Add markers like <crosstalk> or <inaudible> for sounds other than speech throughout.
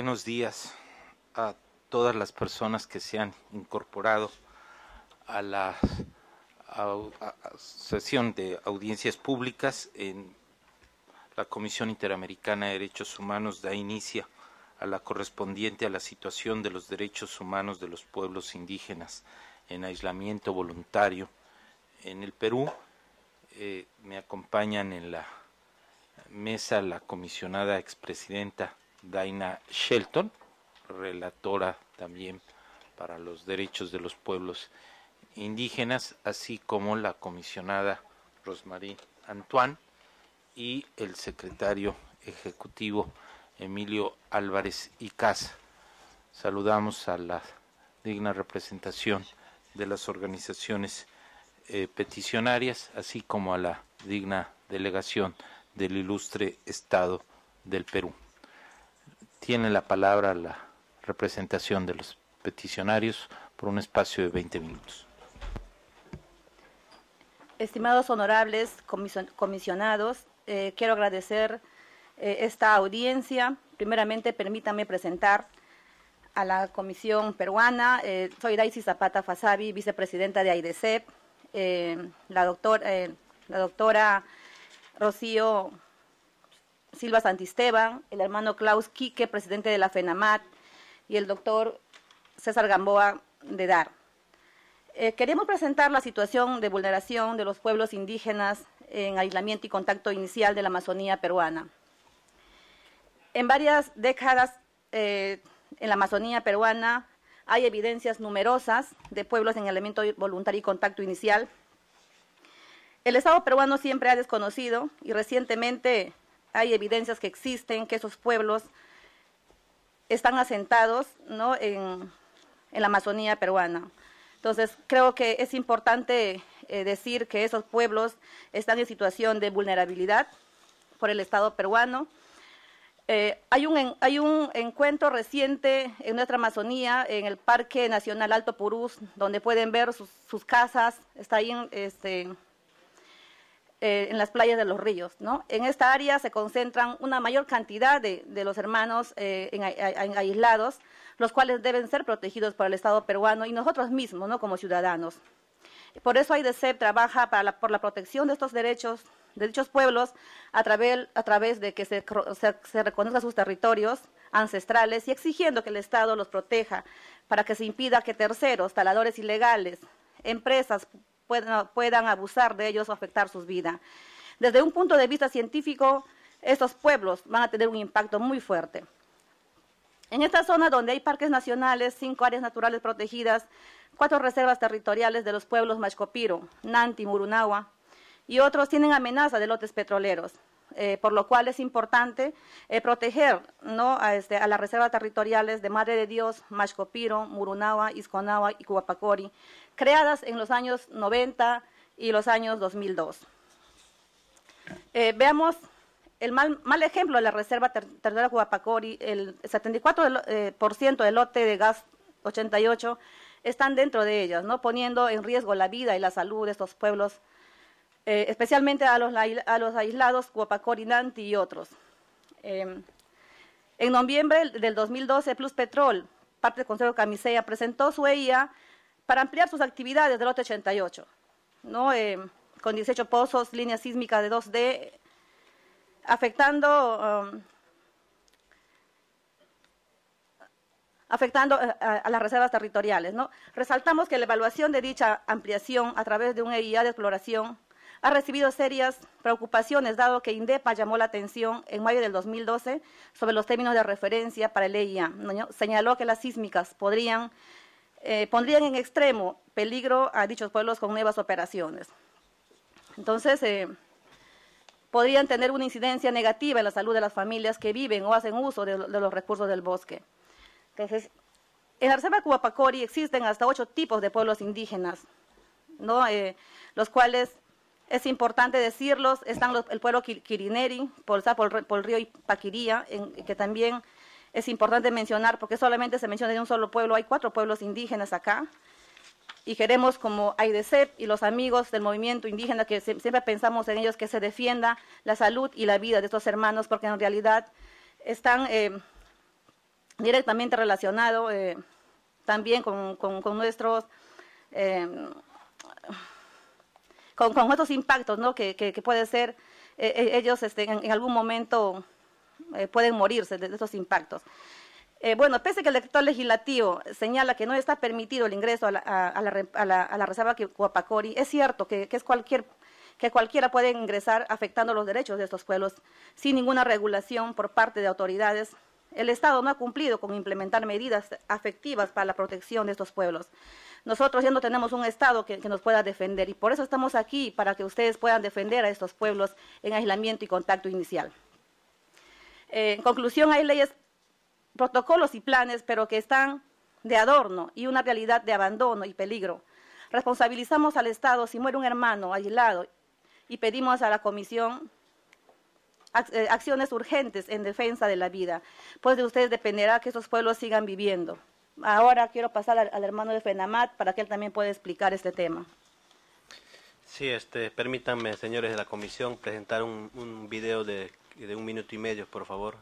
Buenos días a todas las personas que se han incorporado a la sesión de audiencias públicas en la Comisión Interamericana de Derechos Humanos da inicio a la correspondiente a la situación de los derechos humanos de los pueblos indígenas en aislamiento voluntario en el Perú. Eh, me acompañan en la mesa la comisionada expresidenta Daina Shelton, relatora también para los derechos de los pueblos indígenas, así como la comisionada Rosmarie Antoine y el secretario ejecutivo Emilio Álvarez y Saludamos a la digna representación de las organizaciones eh, peticionarias, así como a la digna delegación del ilustre Estado del Perú. Tiene la palabra la representación de los peticionarios por un espacio de 20 minutos. Estimados honorables comisionados, eh, quiero agradecer eh, esta audiencia. Primeramente, permítame presentar a la Comisión Peruana. Eh, soy Daisy Zapata Fasabi, vicepresidenta de eh, La, la, doctora Rocío Silva Santisteban, el hermano Klaus Quique, presidente de la FENAMAT, y el doctor César Gamboa de DAR. Eh, queremos presentar la situación de vulneración de los pueblos indígenas en aislamiento y contacto inicial de la Amazonía peruana. En varias décadas eh, en la Amazonía peruana hay evidencias numerosas de pueblos en aislamiento voluntario y contacto inicial. El Estado peruano siempre ha desconocido y recientemente hay evidencias que existen, que esos pueblos están asentados en, la Amazonía peruana. Entonces, creo que es importante eh, decir que esos pueblos están en situación de vulnerabilidad por el Estado peruano. Eh, hay, un, encuentro reciente en nuestra Amazonía, en el Parque Nacional Alto Purús, donde pueden ver sus, sus casas, está ahí en, este, eh, en las playas de los ríos. ¿no? En esta área se concentran una mayor cantidad de, los hermanos eh, aislados, los cuales deben ser protegidos por el Estado peruano y nosotros mismos ¿no? como ciudadanos. Por eso IDCEP trabaja por la protección de estos derechos de dichos pueblos a través, de que se, se reconozcan sus territorios ancestrales y exigiendo que el Estado los proteja para que se impida que terceros, taladores ilegales, empresas puedan, abusar de ellos o afectar sus vidas. Desde un punto de vista científico, estos pueblos van a tener un impacto muy fuerte. En esta zona donde hay parques nacionales, cinco áreas naturales protegidas, cuatro reservas territoriales de los pueblos Machcopiro, Nanti, Murunawa, y otros tienen amenaza de lotes petroleros. Eh, por lo cual es importante eh, proteger este, a, las reservas territoriales de Madre de Dios, Mashcopiro, Murunawa, Isconawa y Cuapacori, creadas en los años 90 y los años 2002. Eh, veamos el mal, ejemplo de la Reserva Territorial de el 74% del, del lote de gas 88 están dentro de ellas, ¿no? poniendo en riesgo la vida y la salud de estos pueblos eh, especialmente a los, aislados Guapacorinanti y otros. Em, en noviembre del 2012, Plus Petrol, parte del Consejo Camisea, presentó su EIA para ampliar sus actividades del lote 88, ¿no? Em, con 18 pozos, líneas sísmicas de 2D, afectando... Um, afectando eh, a, las reservas territoriales. Resaltamos que la evaluación de dicha ampliación a través de un EIA de exploración ha recibido serias preocupaciones, dado que INDEPA llamó la atención en mayo del 2012 sobre los términos de referencia para el EIA. Señaló que las sísmicas podrían, eh, pondrían en extremo peligro a dichos pueblos con nuevas operaciones. Entonces, eh, podrían tener una incidencia negativa en la salud de las familias que viven o hacen uso de, los recursos del bosque. Entonces, en la reserva Cubapacori existen hasta ocho tipos de pueblos indígenas, eh, los cuales es importante decirlos, están el pueblo Kirineri, por, por, el río Paquiría, que también es importante mencionar, porque solamente se menciona de un solo pueblo, hay cuatro pueblos indígenas acá, y queremos como AIDESEP y los amigos del movimiento indígena, que siempre pensamos en ellos, que se defienda la salud y la vida de estos hermanos, porque en realidad están eh, directamente relacionados eh, también con, nuestros... Eh, con, estos impactos, ¿no? Que, que, puede ser, eh, eh, ellos este, en, algún momento eh, pueden morirse de, esos estos impactos. bueno, pese que el decreto legislativo señala que no está permitido el ingreso a la, a, la, reserva es cierto que, que, es cualquier que cualquiera puede ingresar afectando los derechos de estos pueblos sin ninguna regulación por parte de autoridades el Estado no ha cumplido con implementar medidas afectivas para la protección de estos pueblos. Nosotros ya no tenemos un Estado que, nos pueda defender y por eso estamos aquí, para que ustedes puedan defender a estos pueblos en aislamiento y contacto inicial. Eh, en conclusión, hay leyes, protocolos y planes, pero que están de adorno y una realidad de abandono y peligro. Responsabilizamos al Estado si muere un hermano aislado y pedimos a la Comisión eh, acciones urgentes en defensa de la vida, pues de ustedes dependerá que esos pueblos sigan viviendo. Ahora quiero pasar al, hermano de FENAMAT para que él también pueda explicar este tema. Sí, este, permítanme, señores de la comisión, presentar un, un video de un minuto y medio, por favor.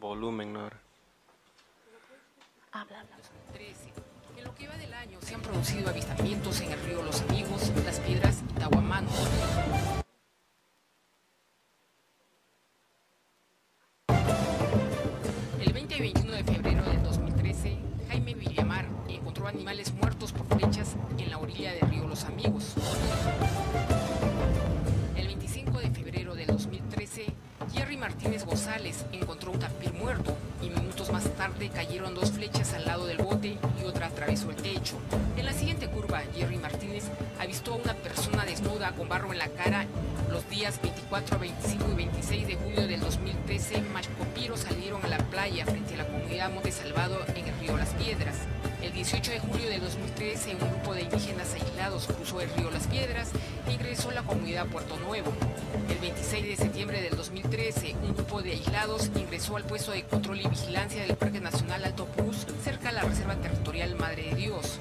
Volumen, ¿no? Habla, En lo que va del año se han producido avistamientos en el río Los Amigos, las piedras y Tahuamán. El 20 y 21 de febrero del 2013, Jaime Villamar encontró animales muertos por flechas en la orilla del río Los Amigos. Martínez González encontró un tapir muerto y minutos más tarde cayeron dos flechas al lado del bote y otra atravesó el techo. En la siguiente curva, Jerry Martínez avistó a una persona desnuda con barro en la cara los días 24, 25 y 26 de julio del 2013. Machocopiros salieron a la playa frente a la comunidad Monte Salvado en el río Las Piedras. El 18 de julio de 2013, un grupo de indígenas aislados cruzó el río Las Piedras e ingresó a la comunidad Puerto Nuevo. El 26 de septiembre del 2013, un grupo de aislados ingresó al puesto de control y vigilancia del Parque Nacional Alto Puz, cerca de la Reserva Territorial Madre de Dios.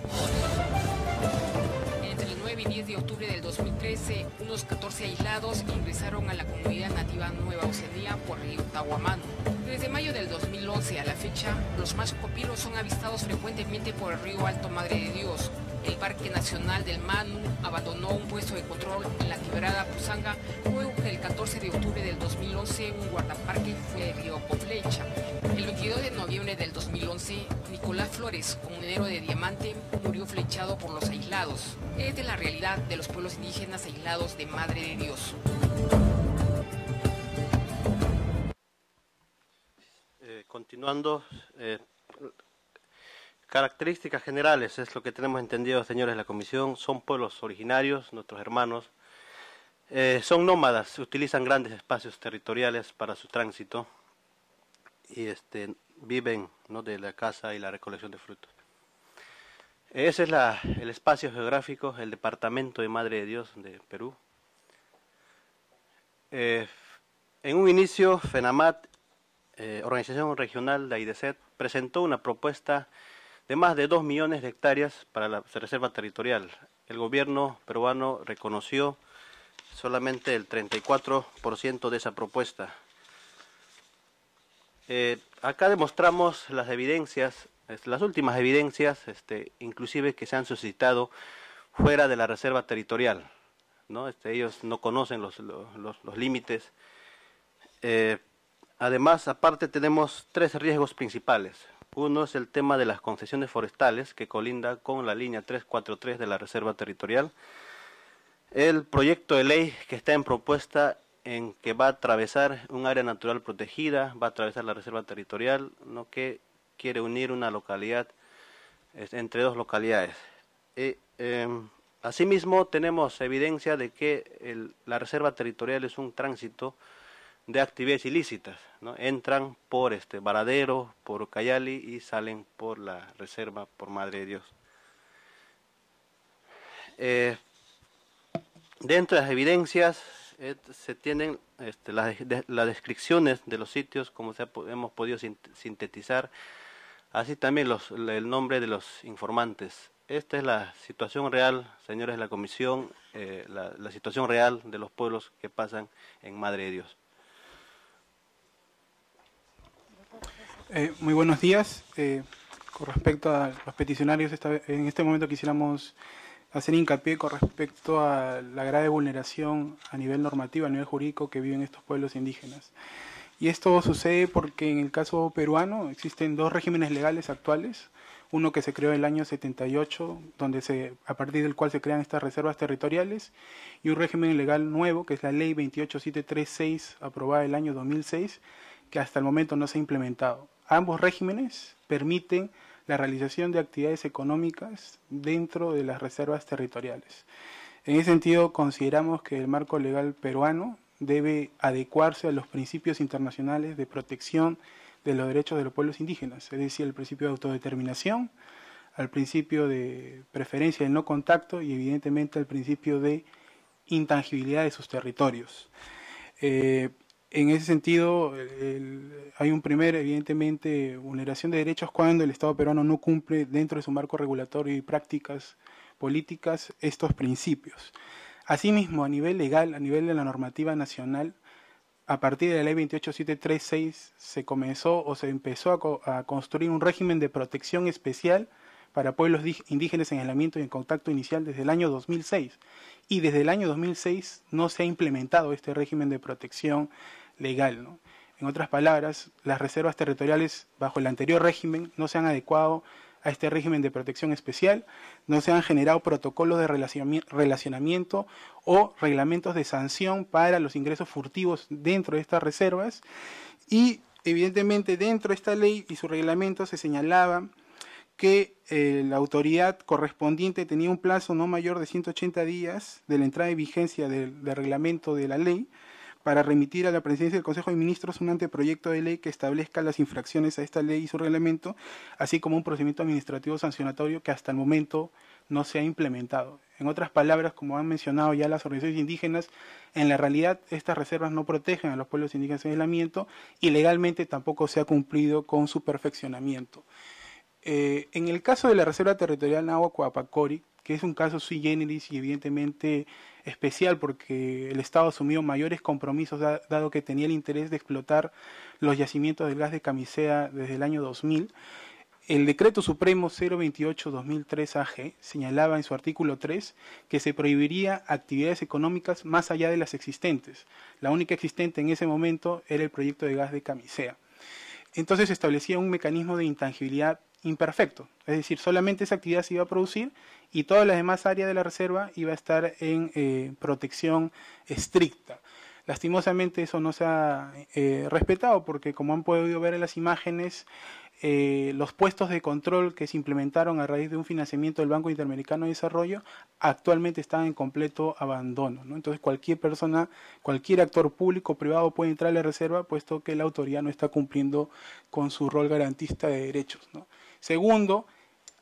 9 10 de octubre del 2013, unos 14 aislados ingresaron a la comunidad nativa Nueva Oceanía por río Tahuamán. Desde mayo del 2011 a la fecha, los más copilos son avistados frecuentemente por el río Alto Madre de Dios, el Parque Nacional del Manu abandonó un puesto de control en la quebrada Pusanga luego que el 14 de octubre del 2011 un guardaparque fue herido por flecha. El 22 de noviembre del 2011, Nicolás Flores, comunero de Diamante, murió flechado por los aislados. Es de la realidad de los pueblos indígenas aislados de Madre de Dios. Eh, continuando... Eh, Características generales, es lo que tenemos entendido, señores de la Comisión, son pueblos originarios, nuestros hermanos, eh, son nómadas, utilizan grandes espacios territoriales para su tránsito y este, viven de la caza y la recolección de frutos. Ese es la, el espacio geográfico, el departamento de Madre de Dios de Perú. Eh, en un inicio, FENAMAT, eh, Organización Regional de AIDESET, presentó una propuesta de más de 2 millones de hectáreas para la reserva territorial. El gobierno peruano reconoció solamente el 34% de esa propuesta. Eh, acá demostramos las evidencias, las últimas evidencias, este, inclusive que se han suscitado fuera de la reserva territorial. ¿no? Este, ellos no conocen los, límites. Eh, además, aparte tenemos tres riesgos principales. Uno es el tema de las concesiones forestales que colinda con la línea 343 de la Reserva Territorial. El proyecto de ley que está en propuesta en que va a atravesar un área natural protegida, va a atravesar la Reserva Territorial, ¿no? que quiere unir una localidad entre dos localidades. Em, asimismo, tenemos evidencia de que la reserva territorial es un tránsito de actividades ilícitas, ¿no? entran por este Varadero, por Cayali y salen por la reserva, por Madre de Dios. Eh, dentro de las evidencias eh, se tienen este, las, descripciones de los sitios, como hemos podido sintetizar, así también el nombre de los informantes. Esta es la situación real, señores de la Comisión, eh, la situación real de los pueblos que pasan en Madre de Dios. Eh, muy buenos días. Eh, con respecto a los peticionarios, en este momento quisiéramos hacer hincapié con respecto a la grave vulneración a nivel normativo, a nivel jurídico que viven estos pueblos indígenas. Y esto sucede porque en el caso peruano existen dos regímenes legales actuales, uno que se creó en el año 78, donde se, a partir del cual se crean estas reservas territoriales, y un régimen legal nuevo, que es la Ley 28736, aprobada el año 2006, que hasta el momento no se ha implementado. Ambos regímenes permiten la realización de actividades económicas dentro de las reservas territoriales. En ese sentido, consideramos que el marco legal peruano debe adecuarse a los principios internacionales de protección de los derechos de los pueblos indígenas, es decir, el principio de autodeterminación, al principio de preferencia de no contacto y evidentemente al principio de intangibilidad de sus territorios. Eh, en ese sentido, hay un primer, evidentemente, vulneración de derechos cuando el Estado peruano no cumple dentro de su marco regulatorio y prácticas políticas estos principios. Asimismo, a nivel legal, a nivel de la normativa nacional, a partir de la ley 28736 se comenzó o se empezó a construir un régimen de protección especial para pueblos indígenas en aislamiento y en contacto inicial desde el año 2006. Y desde el año 2006 no se ha implementado este régimen de protección legal. En otras palabras, las reservas territoriales bajo el anterior régimen no se han adecuado a este régimen de protección especial, no se han generado protocolos de relacionamiento o reglamentos de sanción para los ingresos furtivos dentro de estas reservas y evidentemente dentro de esta ley y su reglamento se señalaba que eh, la autoridad correspondiente tenía un plazo no mayor de 180 días de la entrada en vigencia del, reglamento de la ley para remitir a la presidencia del Consejo de Ministros un anteproyecto de ley que establezca las infracciones a esta ley y su reglamento, así como un procedimiento administrativo sancionatorio que hasta el momento no se ha implementado. En otras palabras, como han mencionado ya las organizaciones indígenas, en la realidad estas reservas no protegen a los pueblos indígenas en aislamiento y legalmente tampoco se ha cumplido con su perfeccionamiento. Eh, en el caso de la Reserva Territorial cuapacori que es un caso sui generis y evidentemente especial porque el Estado asumió mayores compromisos dado que tenía el interés de explotar los yacimientos del gas de camisea desde el año 2000, el decreto supremo 028-2003 AG señalaba en su artículo 3 que se prohibiría actividades económicas más allá de las existentes. La única existente en ese momento era el proyecto de gas de camisea entonces se establecía un mecanismo de intangibilidad imperfecto, es decir, solamente esa actividad se iba a producir y todas las demás áreas de la reserva iba a estar en eh, protección estricta. Lastimosamente eso no se ha eh, respetado porque como han podido ver en las imágenes, eh, los puestos de control que se implementaron a raíz de un financiamiento del Banco Interamericano de Desarrollo actualmente están en completo abandono. Entonces cualquier persona, cualquier actor público o privado puede entrar a la reserva puesto que la autoridad no está cumpliendo con su rol garantista de derechos. Segundo,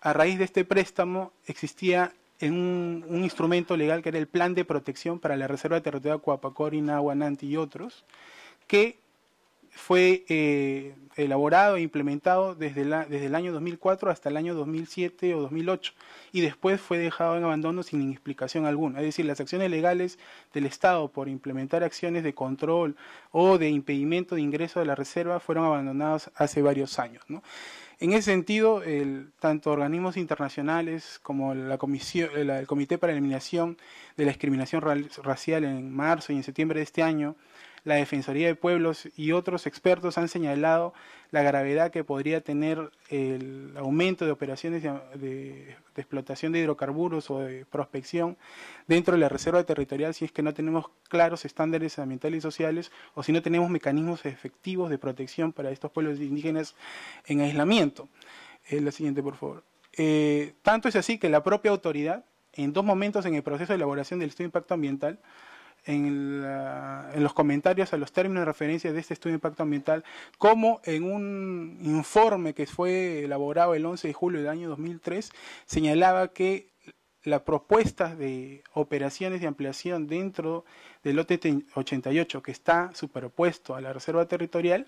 a raíz de este préstamo existía en un, instrumento legal que era el Plan de Protección para la Reserva de de Coapacori, Nahuananti y otros, que fue eh, elaborado e implementado desde, la, desde el año 2004 hasta el año 2007 o 2008 y después fue dejado en abandono sin explicación alguna. Es decir, las acciones legales del Estado por implementar acciones de control o de impedimento de ingreso de la reserva fueron abandonadas hace varios años. ¿no? En ese sentido, tanto organismos internacionales como la comisión, el, el Comité para la Eliminación de la Discriminación Racial en marzo y en septiembre de este año la Defensoría de Pueblos y otros expertos han señalado la gravedad que podría tener el aumento de operaciones de, explotación de hidrocarburos o de prospección dentro de la reserva territorial si es que no tenemos claros estándares ambientales y sociales o si no tenemos mecanismos efectivos de protección para estos pueblos indígenas en aislamiento. Eh, la siguiente, por favor. Eh, tanto es así que la propia autoridad, en dos momentos en el proceso de elaboración del estudio de impacto ambiental, en, los comentarios a los términos de referencia de este estudio de impacto ambiental, como en un informe que fue elaborado el 11 de julio del año 2003, señalaba que las propuestas de operaciones de ampliación dentro del lote 88 que está superpuesto a la reserva territorial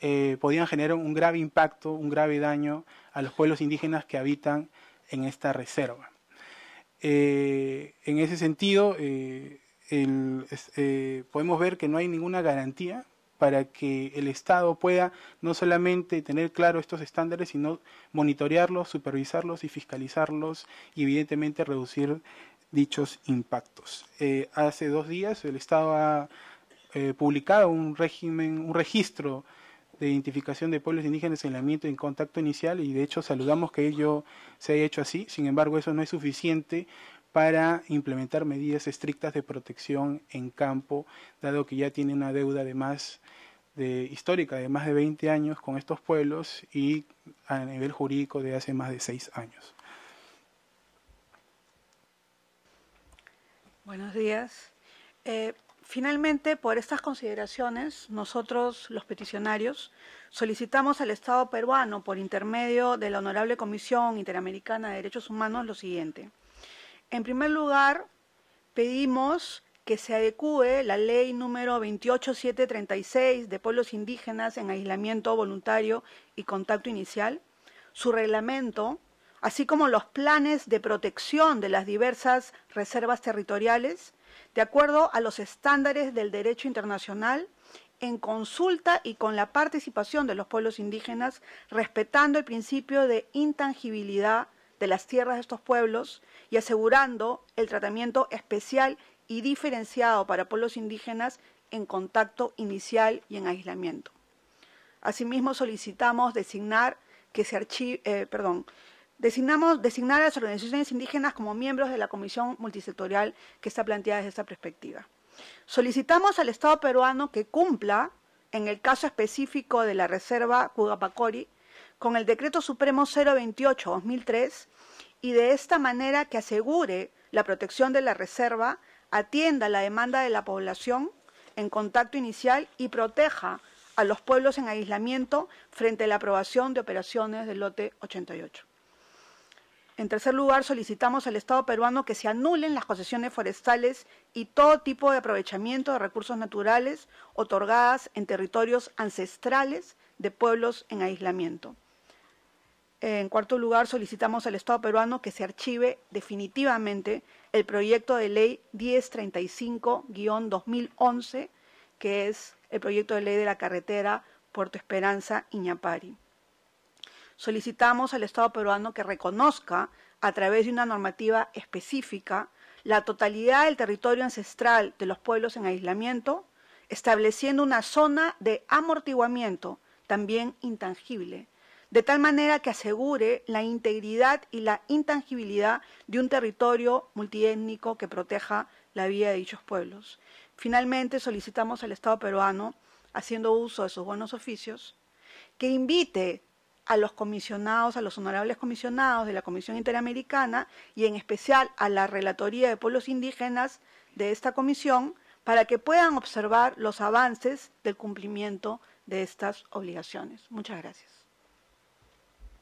eh, podían generar un grave impacto, un grave daño a los pueblos indígenas que habitan en esta reserva. Eh, en ese sentido, eh, el, eh, podemos ver que no hay ninguna garantía para que el Estado pueda no solamente tener claro estos estándares, sino monitorearlos, supervisarlos y fiscalizarlos y evidentemente reducir dichos impactos. Eh, hace dos días el Estado ha eh, publicado un régimen, un registro de identificación de pueblos indígenas en el ambiente en contacto inicial y de hecho saludamos que ello se haya hecho así. Sin embargo, eso no es suficiente para implementar medidas estrictas de protección en campo, dado que ya tiene una deuda más de, histórica de más de 20 años con estos pueblos y a nivel jurídico de hace más de 6 años. Buenos días. Eh, finalmente, por estas consideraciones, nosotros, los peticionarios, solicitamos al Estado peruano, por intermedio de la Honorable Comisión Interamericana de Derechos Humanos, lo siguiente. En primer lugar, pedimos que se adecue la ley número 28736 de pueblos indígenas en aislamiento voluntario y contacto inicial, su reglamento, así como los planes de protección de las diversas reservas territoriales, de acuerdo a los estándares del derecho internacional, en consulta y con la participación de los pueblos indígenas, respetando el principio de intangibilidad de las tierras de estos pueblos y asegurando el tratamiento especial y diferenciado para pueblos indígenas en contacto inicial y en aislamiento. Asimismo, solicitamos designar que se eh, designamos designar a las organizaciones indígenas como miembros de la comisión multisectorial que está planteada desde esta perspectiva. Solicitamos al Estado peruano que cumpla, en el caso específico de la Reserva Cugapacori, con el Decreto Supremo 028-2003 y de esta manera que asegure la protección de la reserva, atienda la demanda de la población en contacto inicial y proteja a los pueblos en aislamiento frente a la aprobación de operaciones del lote 88. En tercer lugar, solicitamos al Estado peruano que se anulen las concesiones forestales y todo tipo de aprovechamiento de recursos naturales otorgadas en territorios ancestrales de pueblos en aislamiento. En cuarto lugar, solicitamos al Estado peruano que se archive definitivamente el proyecto de ley 1035-2011, que es el proyecto de ley de la carretera Puerto Esperanza Iñapari. Solicitamos al Estado peruano que reconozca, a través de una normativa específica, la totalidad del territorio ancestral de los pueblos en aislamiento, estableciendo una zona de amortiguamiento, también intangible, de tal manera que asegure la integridad y la intangibilidad de un territorio multiétnico que proteja la vida de dichos pueblos. Finalmente, solicitamos al Estado peruano, haciendo uso de sus buenos oficios, que invite a los comisionados, a los honorables comisionados de la Comisión Interamericana y en especial a la Relatoría de Pueblos Indígenas de esta comisión para que puedan observar los avances del cumplimiento de estas obligaciones. Muchas gracias.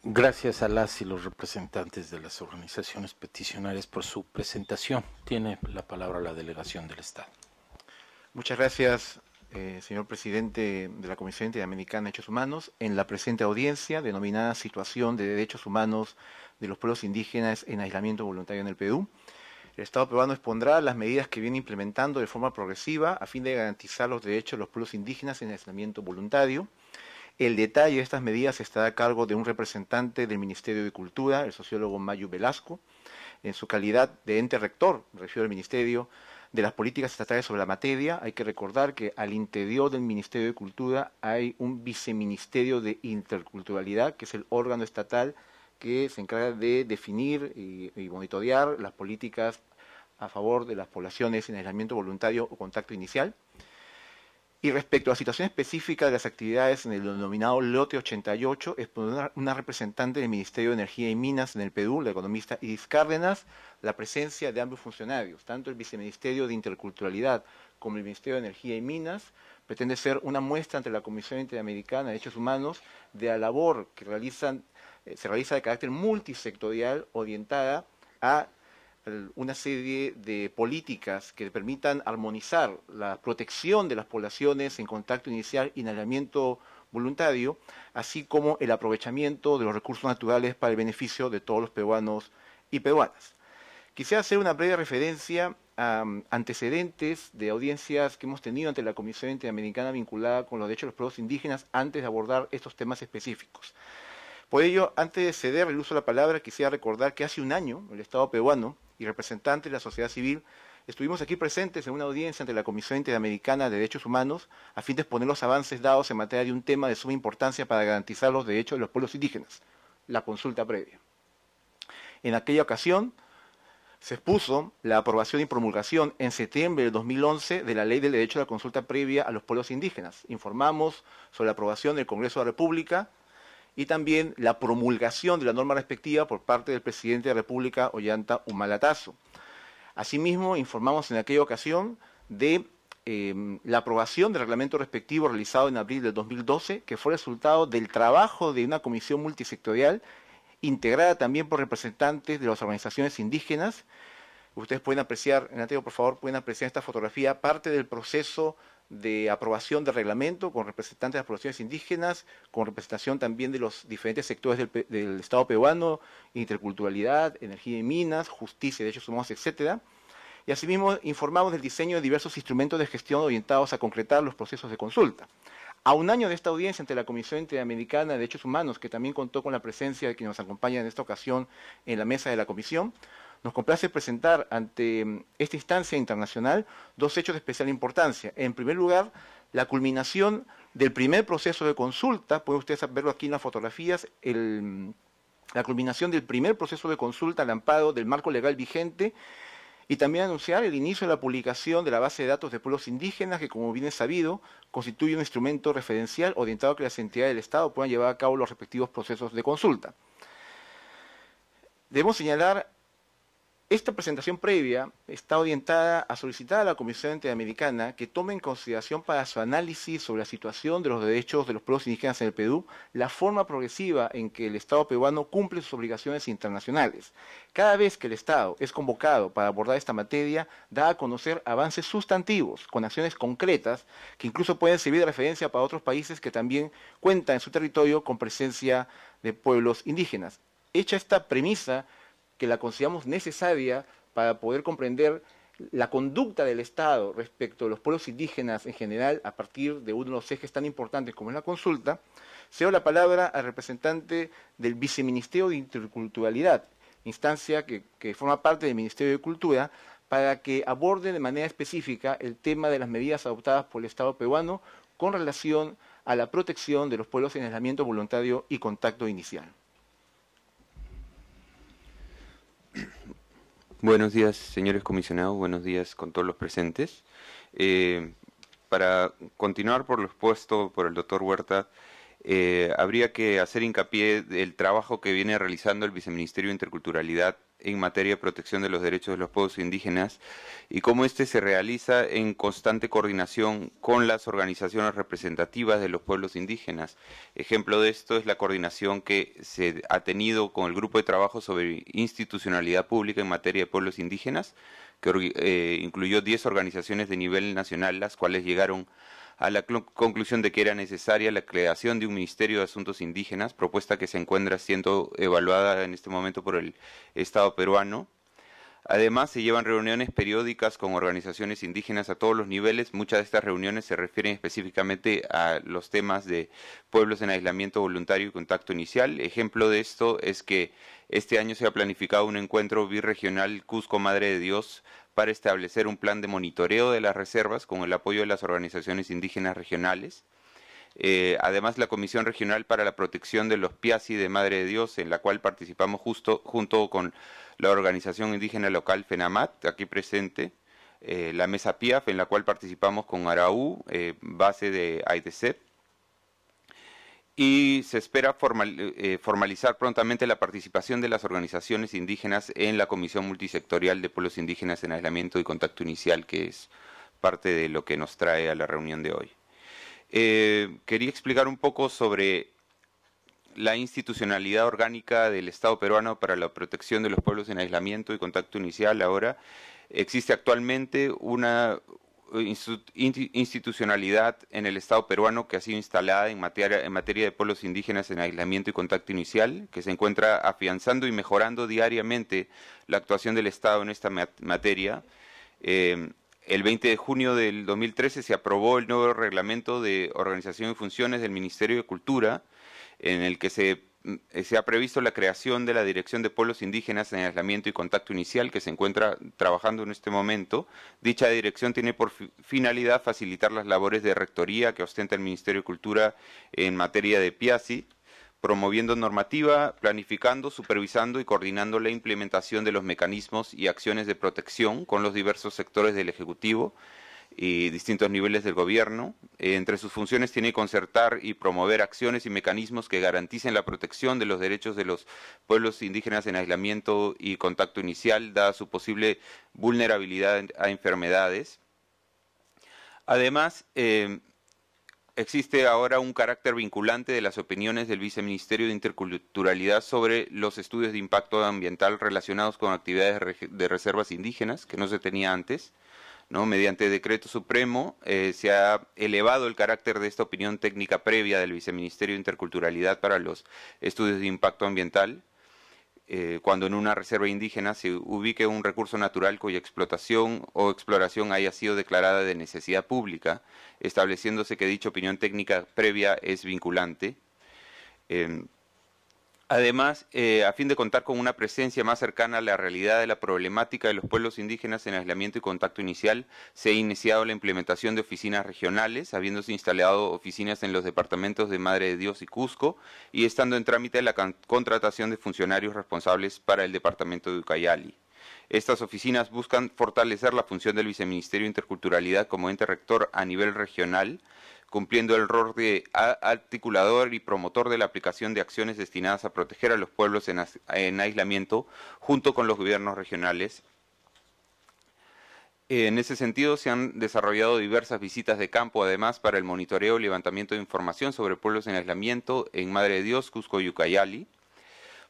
Gracias a las y los representantes de las organizaciones peticionarias por su presentación. Tiene la palabra la delegación del Estado. Muchas gracias, eh, señor presidente de la Comisión Interamericana de Derechos Humanos. En la presente audiencia, denominada Situación de Derechos Humanos de los Pueblos Indígenas en Aislamiento Voluntario en el Perú, el Estado peruano expondrá las medidas que viene implementando de forma progresiva a fin de garantizar los derechos de los pueblos indígenas en aislamiento voluntario el detalle de estas medidas está a cargo de un representante del Ministerio de Cultura, el sociólogo Mayu Velasco, en su calidad de ente rector, refiere refiero al Ministerio de las Políticas Estatales sobre la Materia. Hay que recordar que al interior del Ministerio de Cultura hay un viceministerio de interculturalidad, que es el órgano estatal que se encarga de definir y, y monitorear las políticas a favor de las poblaciones en aislamiento voluntario o contacto inicial. Y respecto a la situación específica de las actividades en el denominado lote 88, es por una, representante del Ministerio de Energía y Minas en el Perú, la economista Iris Cárdenas, la presencia de ambos funcionarios, tanto el Viceministerio de Interculturalidad como el Ministerio de Energía y Minas, pretende ser una muestra ante la Comisión Interamericana de Derechos Humanos de la labor que realizan, eh, se realiza de carácter multisectorial orientada a una serie de políticas que permitan armonizar la protección de las poblaciones en contacto inicial y en voluntario, así como el aprovechamiento de los recursos naturales para el beneficio de todos los peruanos y peruanas. Quisiera hacer una breve referencia a um, antecedentes de audiencias que hemos tenido ante la Comisión Interamericana vinculada con los derechos de los pueblos indígenas antes de abordar estos temas específicos. Por ello, antes de ceder el uso de la palabra, quisiera recordar que hace un año el Estado peruano y representantes de la sociedad civil, estuvimos aquí presentes en una audiencia ante la Comisión Interamericana de Derechos Humanos a fin de exponer los avances dados en materia de un tema de suma importancia para garantizar los derechos de los pueblos indígenas, la consulta previa. En aquella ocasión, se expuso la aprobación y promulgación en septiembre del 2011 de la Ley del Derecho a la Consulta Previa a los Pueblos Indígenas. Informamos sobre la aprobación del Congreso de la República y también la promulgación de la norma respectiva por parte del presidente de la República, Ollanta Humalatazo. Asimismo, informamos en aquella ocasión de em, la aprobación del reglamento respectivo realizado en abril del 2012, que fue resultado del trabajo de una comisión multisectorial integrada también por representantes de las organizaciones indígenas. Ustedes pueden apreciar, en ateo por favor, pueden apreciar esta fotografía, parte del proceso de aprobación de reglamento con representantes de las poblaciones indígenas, con representación también de los diferentes sectores del, Estado peruano, interculturalidad, energía y minas, justicia, derechos humanos, etc. Y asimismo informamos del diseño de diversos instrumentos de gestión orientados a concretar los procesos de consulta. A un año de esta audiencia ante la Comisión Interamericana de Derechos Humanos, que también contó con la presencia de quien nos acompaña en esta ocasión en la mesa de la comisión, nos complace presentar ante mm, esta instancia internacional dos hechos de especial importancia. En primer lugar, la culminación del primer proceso de consulta, pueden ustedes verlo aquí en las fotografías, mm, la culminación del primer proceso de consulta al amparo del marco legal vigente y también anunciar el inicio de la publicación de la base de datos de pueblos indígenas que, como bien es sabido, constituye un instrumento referencial orientado a que las entidades del Estado puedan llevar a cabo los respectivos procesos de consulta. Debemos señalar esta presentación previa está orientada a solicitar a la Comisión Interamericana que tome en consideración para su análisis sobre la situación de los derechos de los pueblos indígenas en el Perú la forma progresiva en que el Estado peruano cumple sus obligaciones internacionales. Cada vez que el Estado es convocado para abordar esta materia, da a conocer avances sustantivos con acciones concretas que incluso pueden servir de referencia para otros países que también cuentan en su territorio con presencia de pueblos indígenas. Hecha esta premisa, que la consideramos necesaria para poder comprender la conducta del Estado respecto a los pueblos indígenas en general a partir de uno de los ejes tan importantes como es la consulta, cedo la palabra al representante del Viceministerio de Interculturalidad, instancia que, que forma parte del Ministerio de Cultura, para que aborde de manera específica el tema de las medidas adoptadas por el Estado peruano con relación a la protección de los pueblos en aislamiento voluntario y contacto inicial. Buenos días, señores comisionados, buenos días con todos los presentes. Eh, para continuar por lo expuesto por el doctor Huerta, eh, habría que hacer hincapié del trabajo que viene realizando el Viceministerio de Interculturalidad en materia de protección de los derechos de los pueblos indígenas y cómo este se realiza en constante coordinación con las organizaciones representativas de los pueblos indígenas. Ejemplo de esto es la coordinación que se ha tenido con el grupo de trabajo sobre institucionalidad pública en materia de pueblos indígenas, que eh, incluyó 10 organizaciones de nivel nacional, las cuales llegaron a la conclusión de que era necesaria la creación de un Ministerio de Asuntos Indígenas, propuesta que se encuentra siendo evaluada en este momento por el Estado peruano Además, se llevan reuniones periódicas con organizaciones indígenas a todos los niveles. Muchas de estas reuniones se refieren específicamente a los temas de pueblos en aislamiento voluntario y contacto inicial. Ejemplo de esto es que este año se ha planificado un encuentro birregional Cusco Madre de Dios para establecer un plan de monitoreo de las reservas con el apoyo de las organizaciones indígenas regionales. Eh, además, la Comisión Regional para la Protección de los Piasi de Madre de Dios, en la cual participamos justo junto con la organización indígena local FENAMAT, aquí presente, eh, la mesa PIAF, en la cual participamos con Araú, eh, base de AIDESET, y se espera eh, formalizar prontamente la participación de las organizaciones indígenas en la Comisión Multisectorial de Pueblos Indígenas en Aislamiento y Contacto Inicial, que es parte de lo que nos trae a la reunión de hoy. quería explicar un poco sobre la institucionalidad orgánica del Estado peruano para la protección de los pueblos en aislamiento y contacto inicial ahora, existe actualmente una eh, institucionalidad en el Estado peruano que ha sido instalada en materia, de pueblos indígenas en aislamiento y contacto inicial, que se encuentra afianzando y mejorando diariamente la actuación del Estado en esta materia. Em, el 20 de junio del 2013 se aprobó el nuevo reglamento de organización y funciones del Ministerio de Cultura, en el que mm, se, ha previsto la creación de la Dirección de Pueblos Indígenas en Aislamiento y Contacto Inicial, que se encuentra trabajando en este momento. Dicha dirección tiene por finalidad facilitar las labores de rectoría que ostenta el Ministerio de Cultura en materia de PIASI, promoviendo normativa, planificando, supervisando y coordinando la implementación de los mecanismos y acciones de protección con los diversos sectores del Ejecutivo y distintos niveles del gobierno. Entre sus funciones tiene concertar y promover acciones y mecanismos que garanticen la protección de los derechos de los pueblos indígenas en aislamiento y contacto inicial, dada su posible vulnerabilidad a enfermedades. Además, eh, existe ahora un carácter vinculante de las opiniones del Viceministerio de Interculturalidad sobre los estudios de impacto ambiental relacionados con actividades de reservas indígenas, que no se tenía antes. Mediante decreto supremo eh, se ha elevado el carácter de esta opinión técnica previa del Viceministerio de Interculturalidad para los estudios de impacto ambiental, eh, cuando en una reserva indígena se ubique un recurso natural cuya explotación o exploración haya sido declarada de necesidad pública, estableciéndose que dicha opinión técnica previa es vinculante. Em, Además, eh, a fin de contar con una presencia más cercana a la realidad de la problemática de los pueblos indígenas en aislamiento y contacto inicial, se ha iniciado la implementación de oficinas regionales, habiéndose instalado oficinas en los departamentos de Madre de Dios y Cusco, y estando en trámite la contratación de funcionarios responsables para el departamento de Ucayali. Estas oficinas buscan fortalecer la función del Viceministerio de Interculturalidad como ente rector a nivel regional, cumpliendo el rol de articulador y promotor de la aplicación de acciones destinadas a proteger a los pueblos en, aislamiento junto con los gobiernos regionales. En ese sentido, se han desarrollado diversas visitas de campo, además, para el monitoreo y levantamiento de información sobre pueblos en aislamiento en Madre de Dios, Cusco y Ucayali.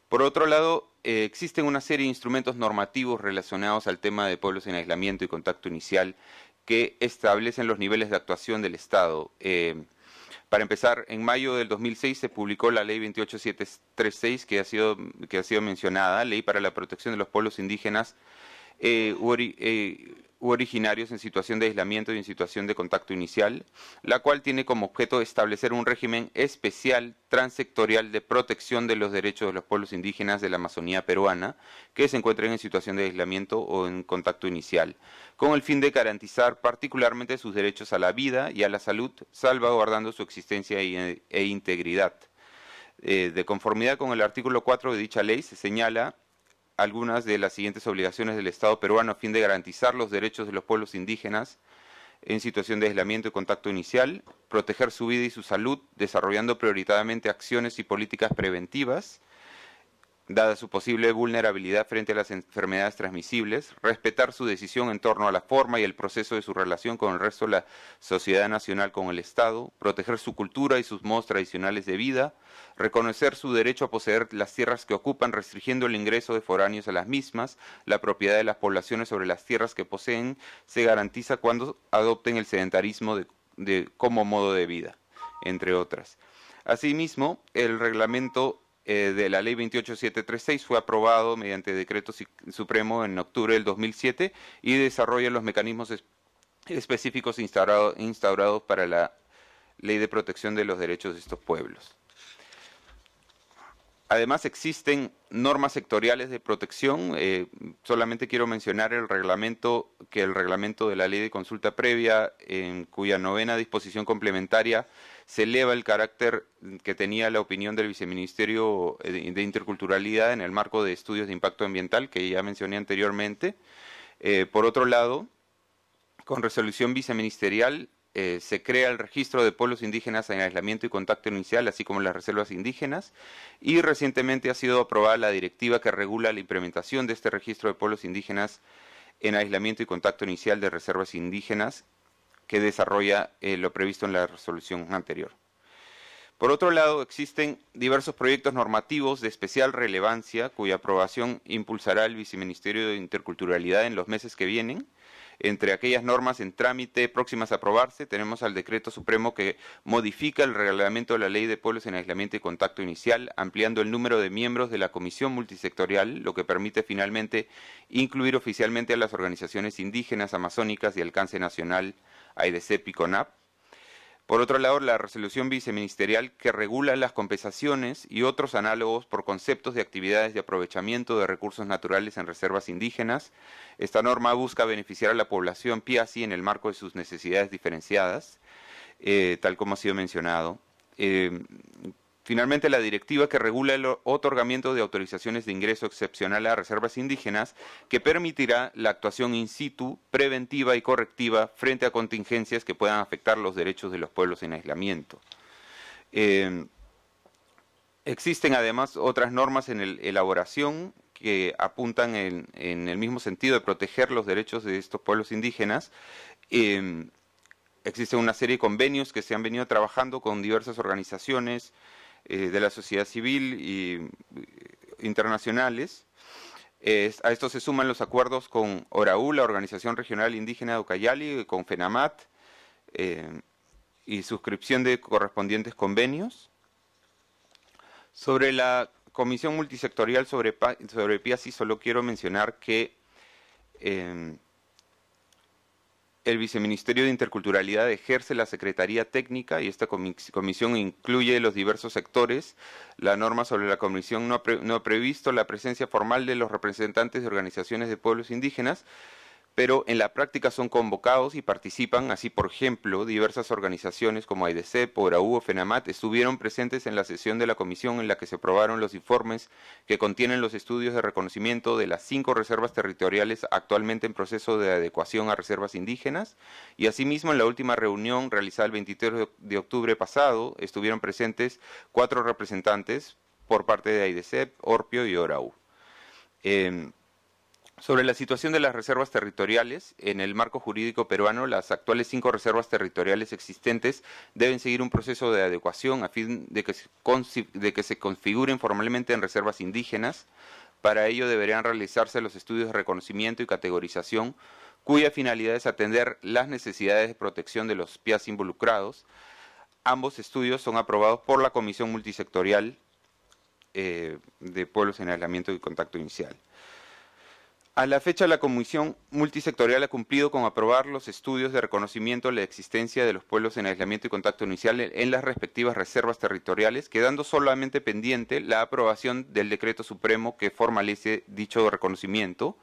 Por otro lado, eh, existen una serie de instrumentos normativos relacionados al tema de pueblos en aislamiento y contacto inicial que establecen los niveles de actuación del Estado. Em, para empezar, en mayo del 2006 se publicó la Ley 28736, que ha sido, que ha sido mencionada, Ley para la Protección de los Pueblos Indígenas, eh, eh, u originarios en situación de aislamiento y en situación de contacto inicial, la cual tiene como objeto establecer un régimen especial transectorial de protección de los derechos de los pueblos indígenas de la Amazonía peruana que se encuentren en situación de aislamiento o en contacto inicial, con el fin de garantizar particularmente sus derechos a la vida y a la salud, salvaguardando su existencia eh, e integridad. Eh, de conformidad con el artículo 4 de dicha ley, se señala algunas de las siguientes obligaciones del Estado peruano a fin de garantizar los derechos de los pueblos indígenas en situación de aislamiento y contacto inicial, proteger su vida y su salud, desarrollando prioritariamente acciones y políticas preventivas dada su posible vulnerabilidad frente a las enfermedades transmisibles, respetar su decisión en torno a la forma y el proceso de su relación con el resto de la sociedad nacional con el Estado, proteger su cultura y sus modos tradicionales de vida, reconocer su derecho a poseer las tierras que ocupan restringiendo el ingreso de foráneos a las mismas, la propiedad de las poblaciones sobre las tierras que poseen se garantiza cuando adopten el sedentarismo como modo de vida, entre otras. Asimismo, el reglamento eh, de la ley 28736 fue aprobado mediante decreto supremo en octubre del 2007 y desarrolla los mecanismos específicos instaurados para la ley de protección de los derechos de estos pueblos. Además existen normas sectoriales de protección. Eh, solamente quiero mencionar el reglamento que el reglamento de la ley de consulta previa, en cuya novena disposición complementaria se eleva el carácter que tenía la opinión del viceministerio eh, de interculturalidad en el marco de estudios de impacto ambiental que ya mencioné anteriormente. Eh, por otro lado, con resolución viceministerial eh, se crea el registro de pueblos indígenas en aislamiento y contacto inicial, así como las reservas indígenas, y recientemente ha sido aprobada la directiva que regula la implementación de este registro de pueblos indígenas en aislamiento y contacto inicial de reservas indígenas que desarrolla eh, lo previsto en la resolución anterior. Por otro lado, existen diversos proyectos normativos de especial relevancia cuya aprobación impulsará el Viceministerio de Interculturalidad en los meses que vienen entre aquellas normas en trámite próximas a aprobarse, tenemos al decreto supremo que modifica el reglamento de la Ley de Pueblos en Aislamiento y Contacto Inicial, ampliando el número de miembros de la Comisión Multisectorial, lo que permite finalmente incluir oficialmente a las organizaciones indígenas, amazónicas y alcance nacional y CONAP. Por otro lado, la resolución viceministerial que regula las compensaciones y otros análogos por conceptos de actividades de aprovechamiento de recursos naturales en reservas indígenas. Esta norma busca beneficiar a la población PIASI en el marco de sus necesidades diferenciadas, eh, tal como ha sido mencionado. Eh, Finalmente, la directiva que regula el otorgamiento de autorizaciones de ingreso excepcional a reservas indígenas, que permitirá la actuación in situ, preventiva y correctiva frente a contingencias que puedan afectar los derechos de los pueblos en aislamiento. Em, existen además otras normas en elaboración que apuntan en, el mismo sentido de proteger los derechos de estos pueblos indígenas. Em, existen una serie de convenios que se han venido trabajando con diversas organizaciones eh, de la sociedad civil y eh, internacionales. a esto se suman los acuerdos con ORAU, la Organización Regional Indígena de Ucayali, con FENAMAT, eh, y suscripción de correspondientes convenios. Sobre la Comisión Multisectorial sobre, sobre PIASI, solo quiero mencionar que el Viceministerio de Interculturalidad ejerce la Secretaría Técnica y esta comisión incluye los diversos sectores. La norma sobre la comisión no ha, previsto la presencia formal de los representantes de organizaciones de pueblos indígenas pero en la práctica son convocados y participan, así por ejemplo, diversas organizaciones como AIDC, ORAU o FENAMAT estuvieron presentes en la sesión de la comisión en la que se aprobaron los informes que contienen los estudios de reconocimiento de las cinco reservas territoriales actualmente en proceso de adecuación a reservas indígenas y asimismo en la última reunión realizada el 23 de octubre pasado estuvieron presentes cuatro representantes por parte de AIDSEP, Orpio y ORAU. Sobre la situación de las reservas territoriales, en el marco jurídico peruano, las actuales cinco reservas territoriales existentes deben seguir un proceso de adecuación a fin de que, se, configuren formalmente en reservas indígenas. Para ello deberían realizarse los estudios de reconocimiento y categorización, cuya finalidad es atender las necesidades de protección de los PIAs involucrados. Ambos estudios son aprobados por la Comisión Multisectorial eh, de Pueblos en Aislamiento y Contacto Inicial. A la fecha, la Comisión Multisectorial ha cumplido con aprobar los estudios de reconocimiento de la existencia de los pueblos en aislamiento y contacto inicial en las respectivas reservas territoriales, quedando solamente pendiente la aprobación del decreto supremo que formalice dicho reconocimiento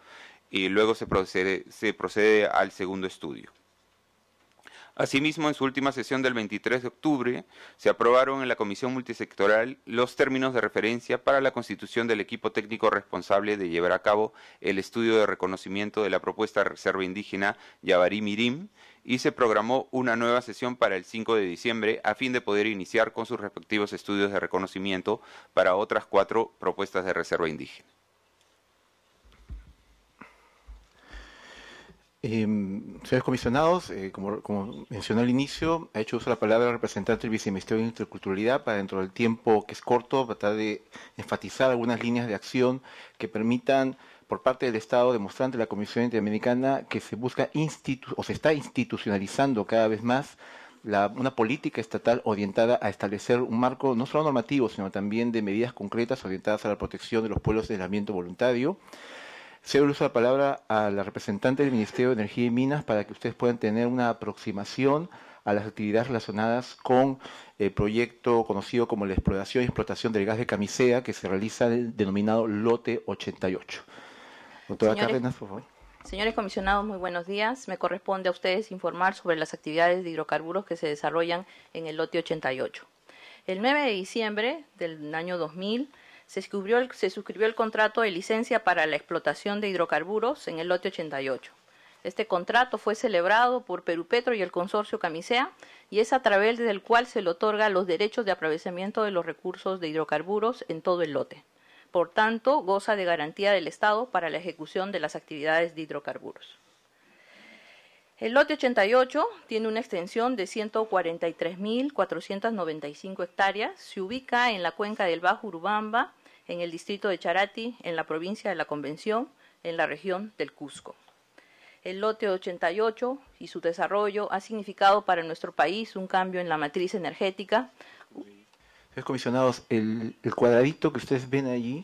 y luego se procede, se procede al segundo estudio. Asimismo, en su última sesión del 23 de octubre, se aprobaron en la Comisión Multisectoral los términos de referencia para la constitución del equipo técnico responsable de llevar a cabo el estudio de reconocimiento de la propuesta de reserva indígena Yabarí Mirim y se programó una nueva sesión para el 5 de diciembre a fin de poder iniciar con sus respectivos estudios de reconocimiento para otras cuatro propuestas de reserva indígena. Em, señores comisionados, eh, como, mencioné al inicio, ha hecho uso de la palabra el representante del Viceministerio de Interculturalidad para dentro del tiempo que es corto tratar de enfatizar algunas líneas de acción que permitan por parte del Estado demostrante la Comisión Interamericana que se busca o se está institucionalizando cada vez más una política estatal orientada a establecer un marco no solo normativo, sino también de medidas concretas orientadas a la protección de los pueblos de aislamiento voluntario Cedo uso la palabra a la representante del Ministerio de Energía y Minas para que ustedes puedan tener una aproximación a las actividades relacionadas con el eh, proyecto conocido como la exploración y explotación del gas de camisea que se realiza en el denominado lote 88. Doctora por favor. Señores comisionados, muy buenos días. Me corresponde a ustedes informar sobre las actividades de hidrocarburos que se desarrollan en el lote 88. El 9 de diciembre del año 2000, se suscribió, el, contrato de licencia para la explotación de hidrocarburos en el lote 88. Este contrato fue celebrado por Perupetro y el consorcio Camisea y es a través del cual se le otorga los derechos de aprovechamiento de los recursos de hidrocarburos en todo el lote. Por tanto, goza de garantía del Estado para la ejecución de las actividades de hidrocarburos. El lote 88 tiene una extensión de 143.495 hectáreas. Se ubica en la cuenca del Bajo Urubamba, en el distrito de Charati, en la provincia de la Convención, en la región del Cusco. El lote 88 y su desarrollo ha significado para nuestro país un cambio en la matriz energética. comisionados, el, el cuadradito que ustedes ven allí,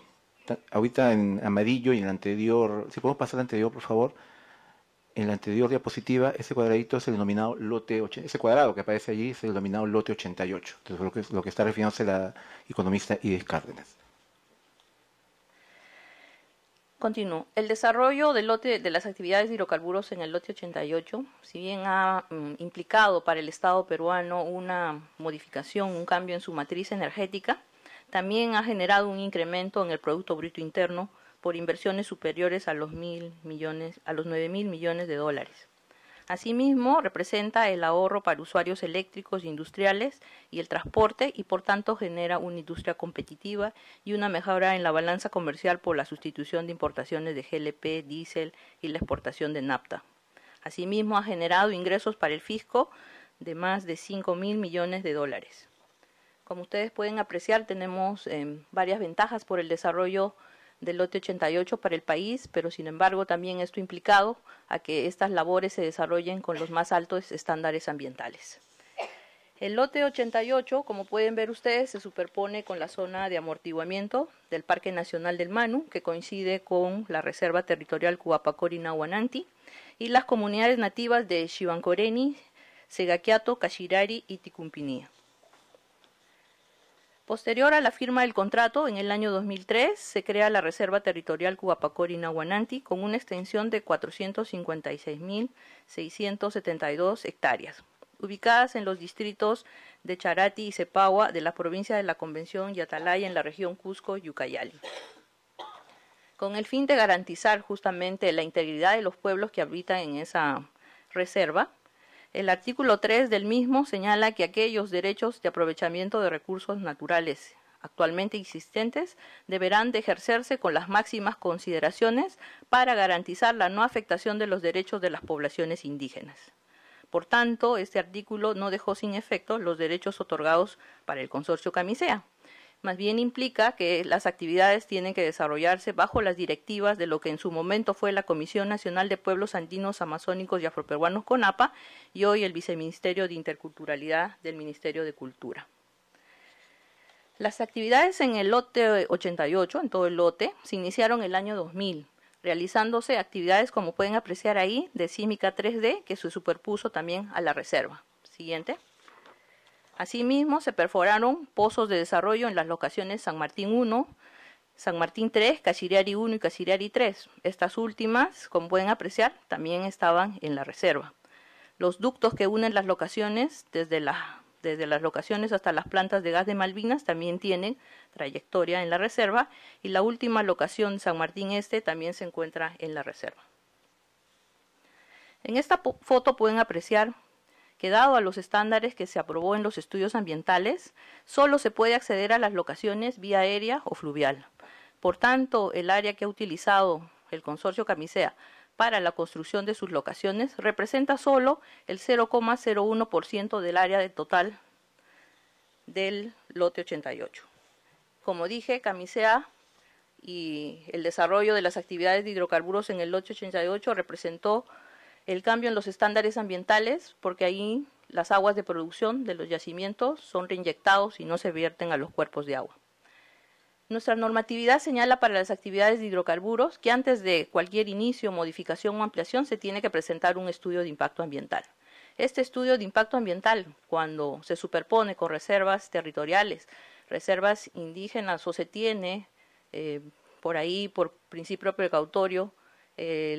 ahorita en amarillo y en el anterior, si podemos pasar al anterior, por favor en la anterior diapositiva, ese cuadradito es el lote ese cuadrado que aparece allí es el denominado lote 88. lo que, está refiriéndose la economista Ides Cárdenas. Continúo. El desarrollo del lote de las actividades de hidrocarburos en el lote 88, si bien ha mm, implicado para el Estado peruano una modificación, un cambio en su matriz energética, también ha generado un incremento en el Producto Bruto Interno por inversiones superiores a los mil millones, a los nueve mil millones de dólares. Asimismo, representa el ahorro para usuarios eléctricos industriales y el transporte y por tanto genera una industria competitiva y una mejora en la balanza comercial por la sustitución de importaciones de GLP, diésel y la exportación de napta. Asimismo, ha generado ingresos para el fisco de más de cinco mil millones de dólares. Como ustedes pueden apreciar, tenemos eh, varias ventajas por el desarrollo del lote 88 para el país, pero sin embargo también esto implicado a que estas labores se desarrollen con los más altos estándares ambientales. El lote 88, como pueden ver ustedes, se superpone con la zona de amortiguamiento del Parque Nacional del Manu, que coincide con la Reserva Territorial Cuapacori-Nahuananti, y las comunidades nativas de Chivancoreni, Segaquiato, Cachirari y Ticumpinía. Posterior a la firma del contrato, en el año 2003, se crea la Reserva Territorial Cubapacori-Nahuananti con una extensión de 456.672 hectáreas, ubicadas en los distritos de Charati y Cepagua de la provincia de la Convención y Atalaya en la región Cusco-Yucayali con el fin de garantizar justamente la integridad de los pueblos que habitan en esa reserva el artículo 3 del mismo señala que aquellos derechos de aprovechamiento de recursos naturales actualmente existentes deberán de ejercerse con las máximas consideraciones para garantizar la no afectación de los derechos de las poblaciones indígenas. Por tanto, este artículo no dejó sin efecto los derechos otorgados para el consorcio Camisea más bien implica que las actividades tienen que desarrollarse bajo las directivas de lo que en su momento fue la Comisión Nacional de Pueblos Andinos, Amazónicos y Afroperuanos CONAPA y hoy el Viceministerio de Interculturalidad del Ministerio de Cultura. Las actividades en el lote 88, en todo el lote, se iniciaron el año 2000 realizándose actividades como pueden apreciar ahí de címica 3D que se superpuso también a la reserva. Siguiente. Asimismo, se perforaron pozos de desarrollo en las locaciones San Martín 1, San Martín 3, Cachiriari 1 y Cachiriari 3. Estas últimas, como pueden apreciar, también estaban en la reserva. Los ductos que unen las locaciones desde, desde las locaciones hasta las plantas de gas de Malvinas también tienen trayectoria en la reserva y la última locación San Martín Este también se encuentra en la reserva. En esta foto pueden apreciar que dado a los estándares que se aprobó en los estudios ambientales, solo se puede acceder a las locaciones vía aérea o fluvial. Por tanto, el área que ha utilizado el consorcio Camisea para la construcción de sus locaciones representa solo el 0,01% del área total del lote 88. Como dije, Camisea y el desarrollo de las actividades de hidrocarburos en el lote 88 representó el cambio en los estándares ambientales, porque ahí las aguas de producción de los yacimientos son reinyectados y no se vierten a los cuerpos de agua. Nuestra normatividad señala para las actividades de hidrocarburos que antes de cualquier inicio, modificación o ampliación se tiene que presentar un estudio de impacto ambiental. Este estudio de impacto ambiental, cuando se superpone con reservas territoriales, reservas indígenas o se tiene eh, por ahí, por principio precautorio, eh,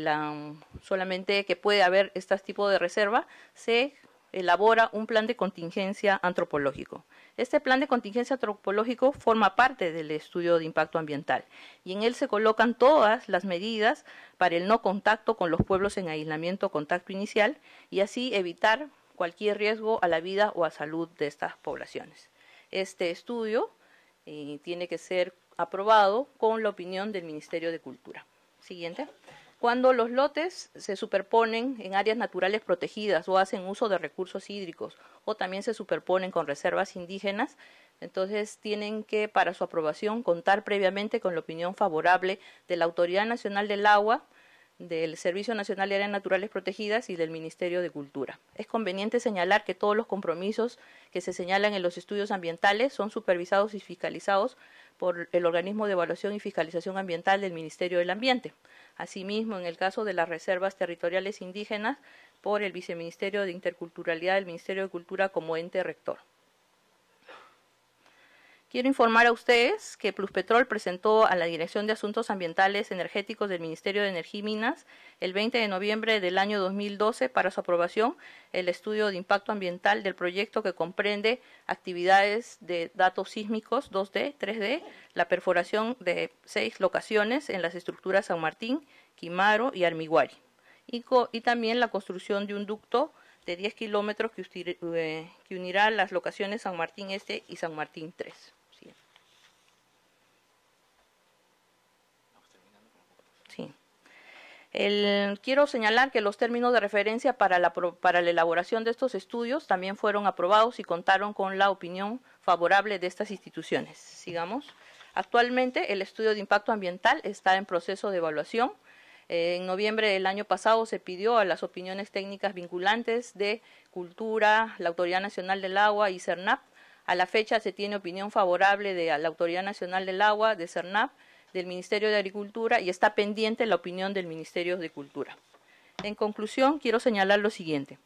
solamente que puede haber este tipo de reserva, se elabora un plan de contingencia antropológico. Este plan de contingencia antropológico forma parte del estudio de impacto ambiental y en él se colocan todas las medidas para el no contacto con los pueblos en aislamiento contacto inicial y así evitar cualquier riesgo a la vida o a salud de estas poblaciones. Este estudio eh, tiene que ser aprobado con la opinión del Ministerio de Cultura. Siguiente cuando los lotes se superponen en áreas naturales protegidas o hacen uso de recursos hídricos o también se superponen con reservas indígenas, entonces tienen que, para su aprobación, contar previamente con la opinión favorable de la Autoridad Nacional del Agua, del Servicio Nacional de Áreas Naturales Protegidas y del Ministerio de Cultura. Es conveniente señalar que todos los compromisos que se señalan en los estudios ambientales son supervisados y fiscalizados por el organismo de evaluación y fiscalización ambiental del Ministerio del Ambiente. Asimismo, en el caso de las reservas territoriales indígenas, por el Viceministerio de Interculturalidad del Ministerio de Cultura como ente rector. Quiero informar a ustedes que Pluspetrol presentó a la Dirección de Asuntos Ambientales Energéticos del Ministerio de Energía y Minas el 20 de noviembre del año 2012 para su aprobación el estudio de impacto ambiental del proyecto que comprende actividades de datos sísmicos 2D, 3D, la perforación de seis locaciones en las estructuras San Martín, Quimaro y Armiguari, y, también la construcción de un ducto de 10 kilómetros eh, que, unirá las locaciones San Martín Este y San Martín 3. quiero señalar que los términos de referencia para la, elaboración de estos estudios también fueron aprobados y contaron con la opinión favorable de estas instituciones. Sigamos. Actualmente el estudio de impacto ambiental está en proceso de evaluación. en noviembre del año pasado se pidió a las opiniones técnicas vinculantes de Cultura, la Autoridad Nacional del Agua y CERNAP. A la fecha se tiene opinión favorable de la Autoridad Nacional del Agua, de CERNAP del Ministerio de Agricultura y está pendiente la opinión del Ministerio de Cultura. En conclusión, quiero señalar lo siguiente.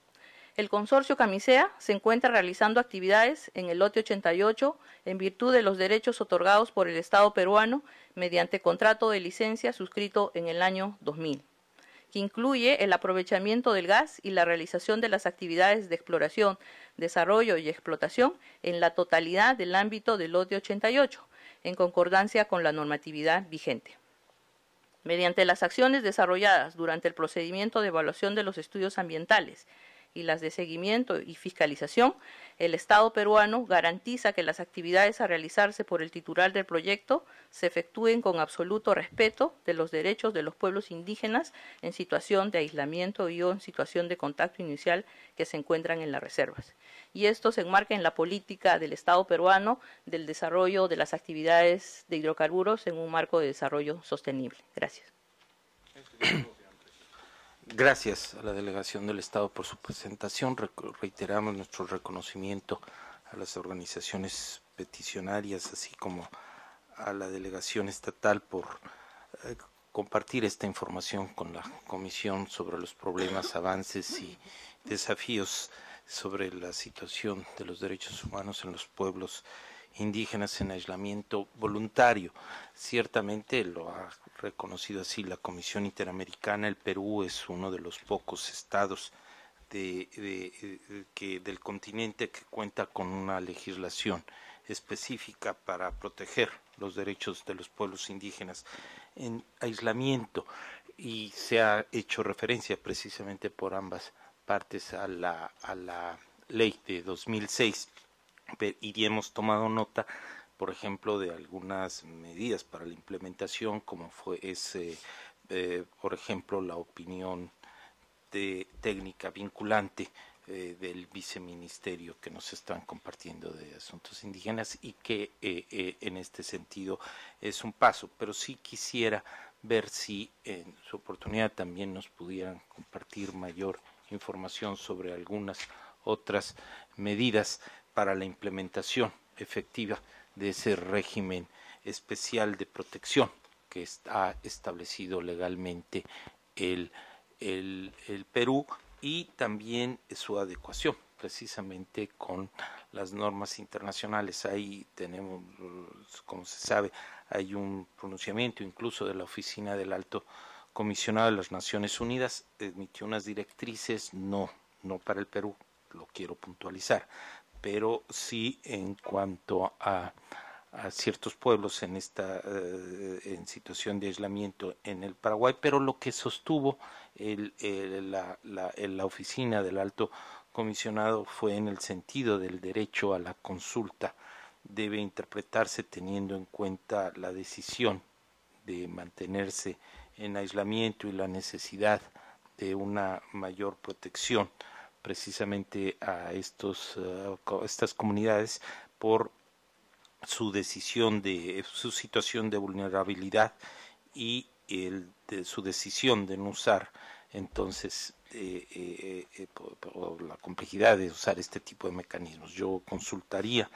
El consorcio Camisea se encuentra realizando actividades en el lote 88 en virtud de los derechos otorgados por el Estado peruano mediante contrato de licencia suscrito en el año 2000, que incluye el aprovechamiento del gas y la realización de las actividades de exploración, desarrollo y explotación en la totalidad del ámbito del lote 88 en concordancia con la normatividad vigente. Mediante las acciones desarrolladas durante el procedimiento de evaluación de los estudios ambientales y las de seguimiento y fiscalización, el Estado peruano garantiza que las actividades a realizarse por el titular del proyecto se efectúen con absoluto respeto de los derechos de los pueblos indígenas en situación de aislamiento y o en situación de contacto inicial que se encuentran en las reservas. Y esto se enmarca en la política del Estado peruano del desarrollo de las actividades de hidrocarburos en un marco de desarrollo sostenible. Gracias. Este, Gracias a la delegación del Estado por su presentación. Reiteramos nuestro reconocimiento a las organizaciones peticionarias, así como a la delegación estatal por eh, compartir esta información con la Comisión sobre los problemas, avances y desafíos sobre la situación de los derechos humanos en los pueblos indígenas en aislamiento voluntario. Ciertamente lo ha reconocido así la Comisión Interamericana, el Perú es uno de los pocos estados de, que, del continente que cuenta con una legislación específica para proteger los derechos de los pueblos indígenas en aislamiento y se ha hecho referencia precisamente por ambas partes a la, a la ley de 2006 y hemos tomado nota por ejemplo, de algunas medidas para la implementación, como fue ese, eh, por ejemplo, la opinión de técnica vinculante eh, del viceministerio que nos están compartiendo de asuntos indígenas y que eh, en este sentido es un paso. Pero sí quisiera ver si en su oportunidad también nos pudieran compartir mayor información sobre algunas otras medidas para la implementación efectiva de ese régimen especial de protección que está establecido legalmente el, el, el Perú y también su adecuación precisamente con las normas internacionales. Ahí tenemos, como se sabe, hay un pronunciamiento incluso de la Oficina del Alto Comisionado de las Naciones Unidas, emitió unas directrices, no, no para el Perú, lo quiero puntualizar, pero sí en cuanto a, a ciertos pueblos en esta eh, en situación de aislamiento en el Paraguay, pero lo que sostuvo el, la oficina del alto comisionado fue en el sentido del derecho a la consulta debe interpretarse teniendo en cuenta la decisión de mantenerse en aislamiento y la necesidad de una mayor protección precisamente a estos, eh, estas comunidades por su decisión de su situación de vulnerabilidad y el, de su decisión de no usar entonces eh, eh, por, la complejidad de usar este tipo de mecanismos. Yo consultaría,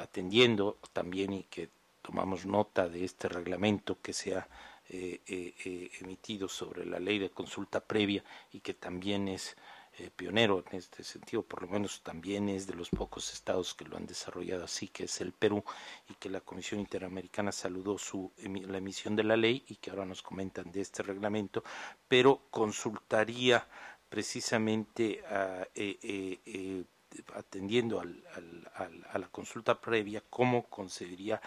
atendiendo también y que tomamos nota de este reglamento que sea eh, eh, eh, emitido sobre la ley de consulta previa y que también es eh, pionero en este sentido, por lo menos también es de los pocos estados que lo han desarrollado así, que es el Perú, y que la Comisión Interamericana saludó su, la emisión de la ley y que ahora nos comentan de este reglamento, pero consultaría precisamente atendiendo a la consulta previa, cómo concebiría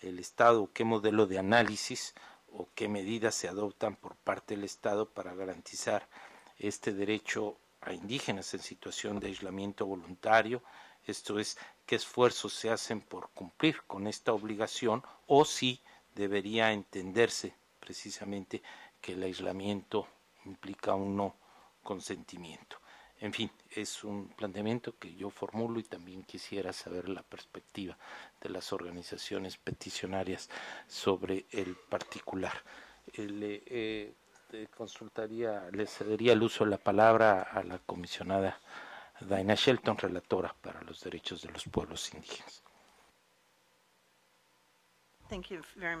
el Estado, qué modelo de análisis o qué medidas se adoptan por parte del Estado para garantizar este derecho a indígenas en situación de aislamiento voluntario, esto es, qué esfuerzos se hacen por cumplir con esta obligación o si debería entenderse precisamente que el aislamiento implica un no consentimiento. En fin, es un planteamiento que yo formulo y también quisiera saber la perspectiva de las organizaciones peticionarias sobre el particular. Eh, le eh, consultaría, le cedería el uso de la palabra a la comisionada Daina Shelton, relatora para los derechos de los pueblos indígenas. Thank you very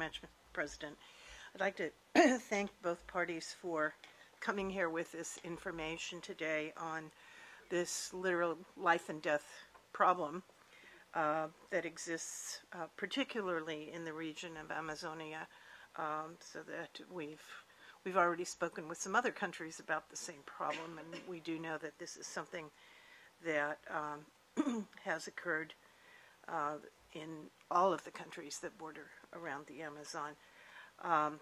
coming here with this information today on this literal life and death problem uh, that exists uh, particularly in the region of Amazonia um, so that we've we've already spoken with some other countries about the same problem and we do know that this is something that um, <clears throat> has occurred uh, in all of the countries that border around the Amazon. Um,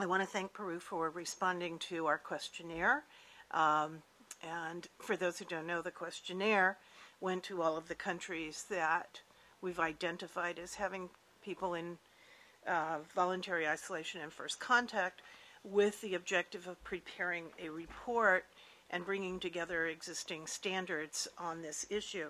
I want to thank Peru for responding to our questionnaire. Um, and for those who don't know, the questionnaire went to all of the countries that we've identified as having people in uh, voluntary isolation and first contact with the objective of preparing a report and bringing together existing standards on this issue.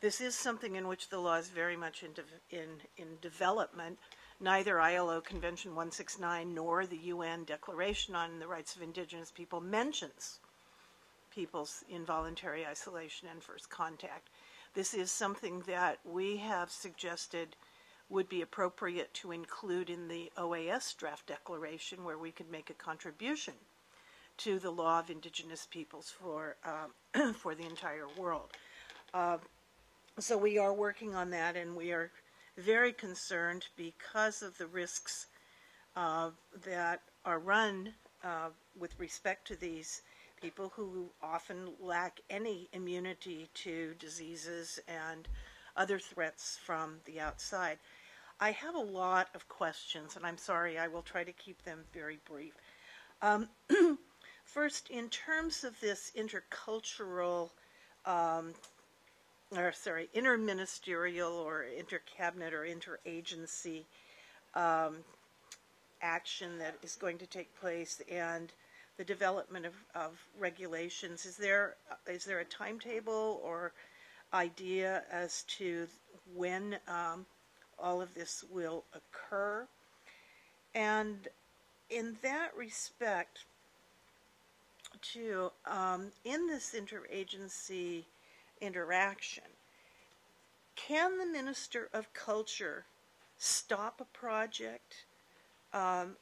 This is something in which the law is very much in, de in, in development, Neither ILO Convention 169 nor the UN Declaration on the Rights of Indigenous People mentions people's involuntary isolation and first contact. This is something that we have suggested would be appropriate to include in the OAS draft declaration where we could make a contribution to the law of indigenous peoples for, um, <clears throat> for the entire world. Uh, so we are working on that and we are very concerned because of the risks uh, that are run uh, with respect to these people who often lack any immunity to diseases and other threats from the outside. I have a lot of questions, and I'm sorry, I will try to keep them very brief. Um, <clears throat> first, in terms of this intercultural um, or sorry, interministerial or intercabinet or interagency um, action that is going to take place and the development of, of regulations. Is there is there a timetable or idea as to when um, all of this will occur? And in that respect, too, um, in this interagency interaction. Can the Minister of Culture stop a project um,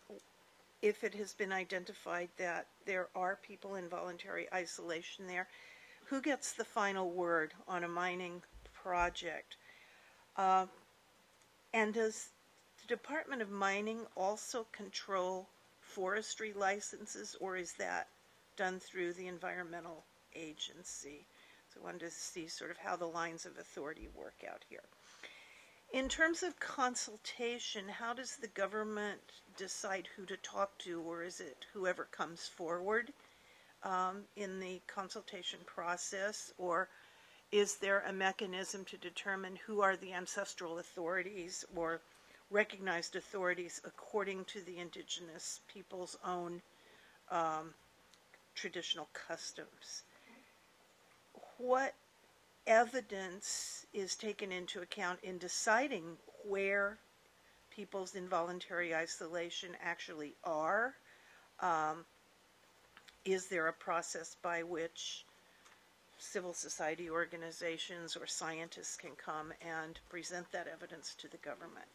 if it has been identified that there are people in voluntary isolation there? Who gets the final word on a mining project? Uh, and does the Department of Mining also control forestry licenses, or is that done through the environmental agency? So I wanted to see sort of how the lines of authority work out here. In terms of consultation, how does the government decide who to talk to, or is it whoever comes forward um, in the consultation process, or is there a mechanism to determine who are the ancestral authorities or recognized authorities according to the indigenous people's own um, traditional customs? what evidence is taken into account in deciding where people's involuntary isolation actually are? Um, is there a process by which civil society organizations or scientists can come and present that evidence to the government?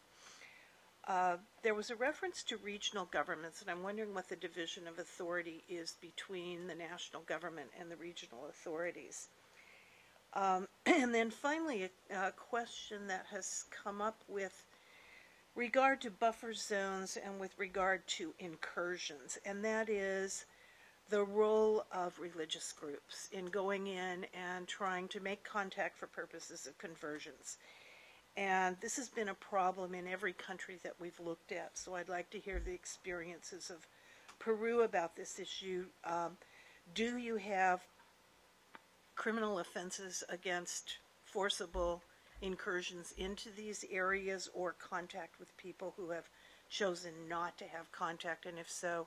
Uh, there was a reference to regional governments, and I'm wondering what the division of authority is between the national government and the regional authorities. Um, <clears throat> and then finally, a, a question that has come up with regard to buffer zones and with regard to incursions, and that is the role of religious groups in going in and trying to make contact for purposes of conversions. And this has been a problem in every country that we've looked at, so I'd like to hear the experiences of Peru about this issue. Um, do you have criminal offenses against forcible incursions into these areas or contact with people who have chosen not to have contact? And if so,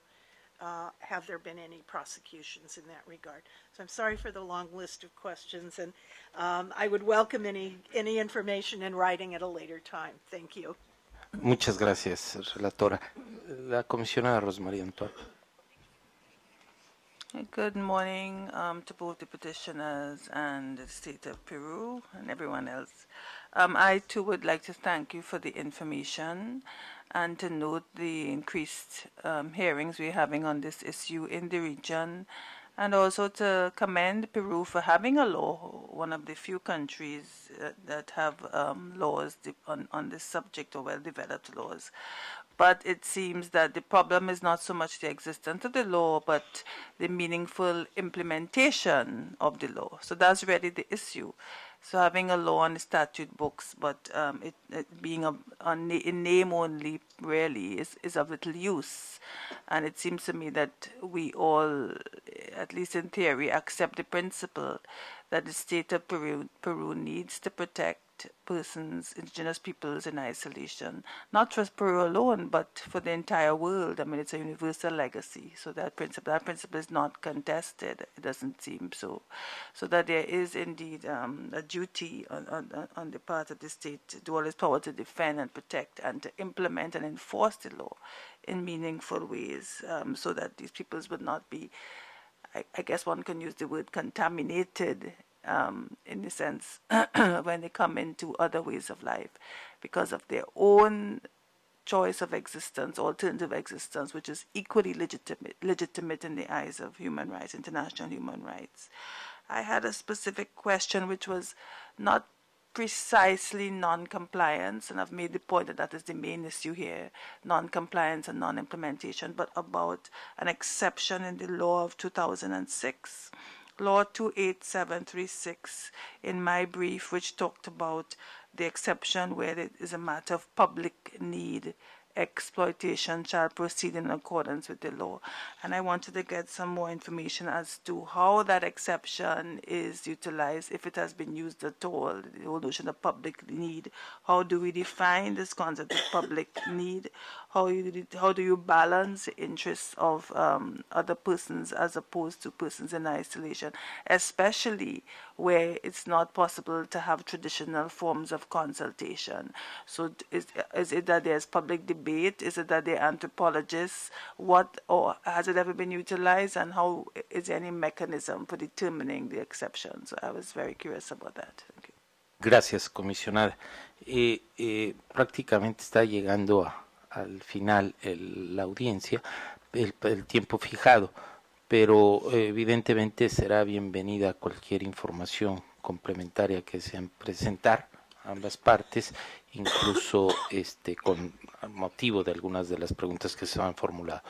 uh, have there been any prosecutions in that regard? So I'm sorry for the long list of questions, and um, I would welcome any, any information in writing at a later time. Thank you. Muchas gracias, relatora. La comisionada Rosmaría Antoine. Good morning um, to both the petitioners and the state of Peru and everyone else. Um, I too would like to thank you for the information and to note the increased um, hearings we're having on this issue in the region and also to commend Peru for having a law, one of the few countries uh, that have um, laws on, on this subject or well developed laws. But it seems that the problem is not so much the existence of the law, but the meaningful implementation of the law. So that's really the issue. So having a law on the statute books, but um, it, it, being a, a na in name only, really, is, is of little use. And it seems to me that we all, at least in theory, accept the principle that the state of Peru, Peru needs to protect persons, indigenous peoples in isolation, not just Peru alone, but for the entire world. I mean, it's a universal legacy. So that principle, that principle is not contested. It doesn't seem so. So that there is indeed um, a duty on, on, on the part of the state to do all its power to defend and protect and to implement and enforce the law in meaningful ways, um, so that these peoples would not be. I guess one can use the word contaminated um, in the sense <clears throat> when they come into other ways of life because of their own choice of existence, alternative existence, which is equally legitimate, legitimate in the eyes of human rights, international human rights. I had a specific question which was not precisely non-compliance, and I've made the point that that is the main issue here, non-compliance and non-implementation, but about an exception in the law of 2006 Law 28736 in my brief, which talked about the exception where it is a matter of public need exploitation shall proceed in accordance with the law. And I wanted to get some more information as to how that exception is utilized, if it has been used at all, the whole notion of public need. How do we define this concept of public need? how you how do you balance the interests of um, other persons as opposed to persons in isolation, especially where it's not possible to have traditional forms of consultation. So is is it that there's public debate? Is it that there are anthropologists? What or has it ever been utilized? And how is there any mechanism for determining the exceptions? So I was very curious about that. Gracias, comisionada. Eh, eh, prácticamente está llegando a, al final la audiencia, el, tiempo fijado, pero eh, evidentemente será bienvenida cualquier información complementaria que sean presentar ambas partes, incluso este con motivo de algunas de las preguntas que se han formulado.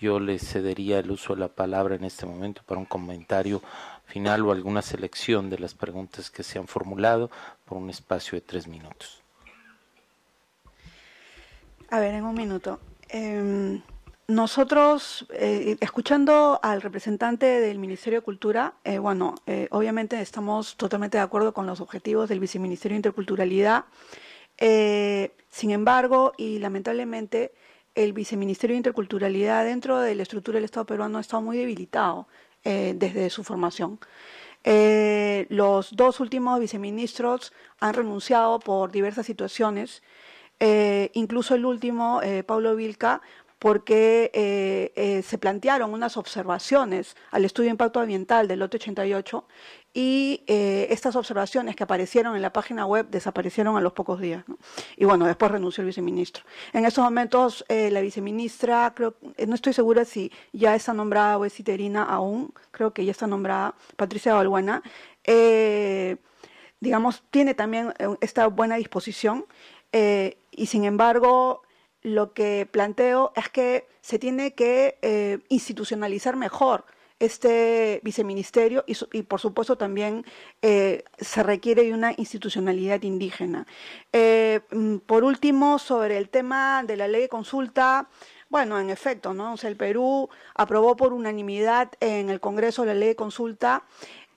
Yo le cedería el uso de la palabra en este momento para un comentario final o alguna selección de las preguntas que se han formulado por un espacio de tres minutos. A ver, en un minuto. Em, nosotros, eh, escuchando al representante del Ministerio de Cultura, eh, bueno, eh, obviamente estamos totalmente de acuerdo con los objetivos del Viceministerio de Interculturalidad. sin embargo, y lamentablemente, el Viceministerio de Interculturalidad dentro de la estructura del Estado peruano ha estado muy debilitado desde su formación. los dos últimos viceministros han renunciado por diversas situaciones. Eh, incluso el último, eh, Pablo Vilca, porque eh, se plantearon unas observaciones al estudio de impacto ambiental del lote 88 y estas observaciones que aparecieron en la página web desaparecieron a los pocos días. Y bueno, después renunció el viceministro. En estos momentos la viceministra, creo, no estoy segura si ya está nombrada o es citerina aún, creo que ya está nombrada Patricia Balbuena, digamos, tiene también esta buena disposición. Y sin embargo, lo que planteo es que se tiene que eh, institucionalizar mejor este viceministerio y, por supuesto también eh, se requiere una institucionalidad indígena. Eh, mm, por último, sobre el tema de la ley de consulta, bueno, en efecto, ¿no? el Perú aprobó por unanimidad en el Congreso la ley de consulta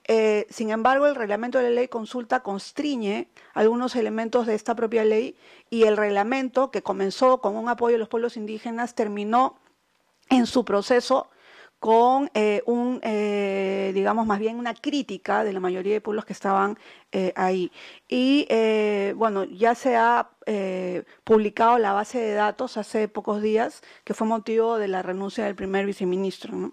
eh, sin embargo, el reglamento de la ley consulta constriñe algunos elementos de esta propia ley y el reglamento, que comenzó con un apoyo a los pueblos indígenas, terminó en su proceso con eh, un, eh, digamos, más bien una crítica de la mayoría de pueblos que estaban ahí. Y bueno, ya se ha publicado la base de datos hace pocos días, que fue motivo de la renuncia del primer viceministro. ¿no?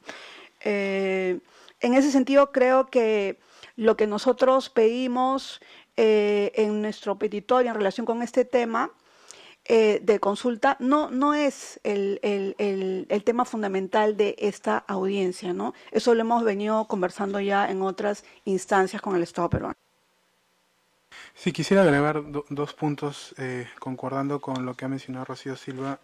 en ese sentido creo que lo que nosotros pedimos eh, en nuestro petitorio en relación con este tema eh, de consulta no, no es el, tema fundamental de esta audiencia, ¿no? Eso lo hemos venido conversando ya en otras instancias con el Estado peruano. Sí, quisiera agregar dos puntos eh, concordando con lo que ha mencionado Rocío Silva.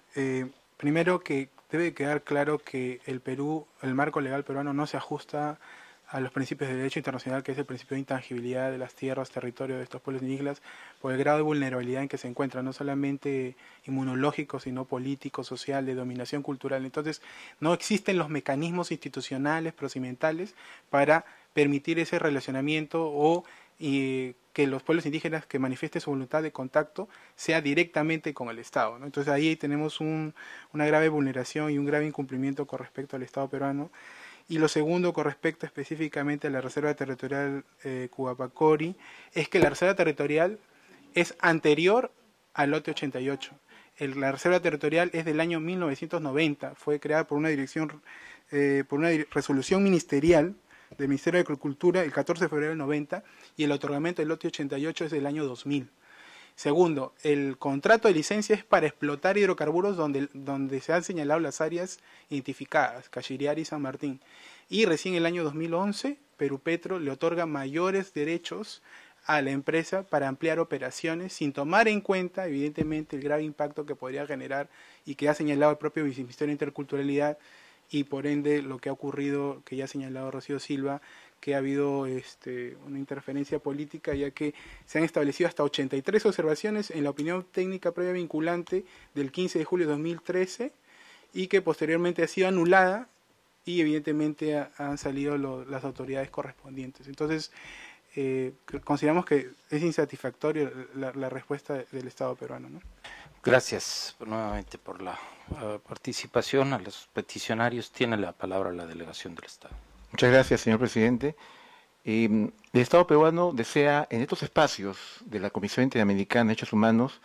primero, que debe quedar claro que el Perú, el marco legal peruano no se ajusta a los principios de derecho internacional, que es el principio de intangibilidad de las tierras, territorio de estos pueblos indígenas, por el grado de vulnerabilidad en que se encuentran, no solamente inmunológico, sino político, social, de dominación cultural. Entonces, no existen los mecanismos institucionales, procedimentales, para permitir ese relacionamiento o y que los pueblos indígenas que manifiesten su voluntad de contacto sea directamente con el Estado. Entonces ahí tenemos una grave vulneración y un grave incumplimiento con respecto al Estado peruano. Y lo segundo, con respecto específicamente a la Reserva Territorial eh, Cubapacori, es que la Reserva Territorial es anterior al lote 88. la Reserva Territorial es del año 1990, fue creada por una dirección, eh, por una resolución ministerial del Ministerio de Agricultura el 14 de febrero del 90 y el otorgamiento del lote 88 es del año 2000. Segundo, el contrato de licencia es para explotar hidrocarburos donde, se han señalado las áreas identificadas, Cachiriar y San Martín. Y recién el año 2011, Perú Petro le otorga mayores derechos a la empresa para ampliar operaciones sin tomar en cuenta, evidentemente, el grave impacto que podría generar y que ha señalado el propio Viceministerio de Interculturalidad y por ende lo que ha ocurrido, que ya ha señalado Rocío Silva, que ha habido este, una interferencia política, ya que se han establecido hasta 83 observaciones en la opinión técnica previa vinculante del 15 de julio de 2013 y que posteriormente ha sido anulada y evidentemente han salido las autoridades correspondientes. Entonces, eh, consideramos que es insatisfactorio la, la respuesta del Estado peruano. ¿no? Gracias nuevamente por la eh, participación. A los peticionarios tiene la palabra la delegación del Estado. Muchas gracias, señor presidente. Mm, el Estado peruano desea, en estos espacios de la Comisión Interamericana de Derechos Humanos,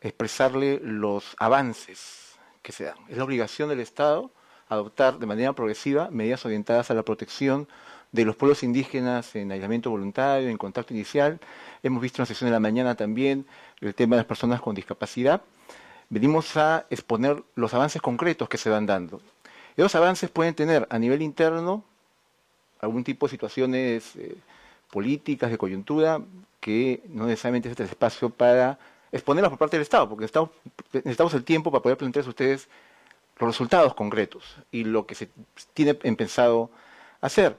expresarle los avances que se dan. Es la obligación del Estado adoptar de manera progresiva medidas orientadas a la protección de los pueblos indígenas en aislamiento voluntario, en contacto inicial. Hemos visto en la sesión de la mañana también el tema de las personas con discapacidad. Venimos a exponer los avances concretos que se van dando. Esos avances pueden tener a nivel interno algún tipo de situaciones eh, políticas de coyuntura que no necesariamente es el este espacio para exponerlas por parte del Estado, porque necesitamos, el tiempo para poder presentarles a ustedes los resultados concretos y lo que se tiene pensado hacer.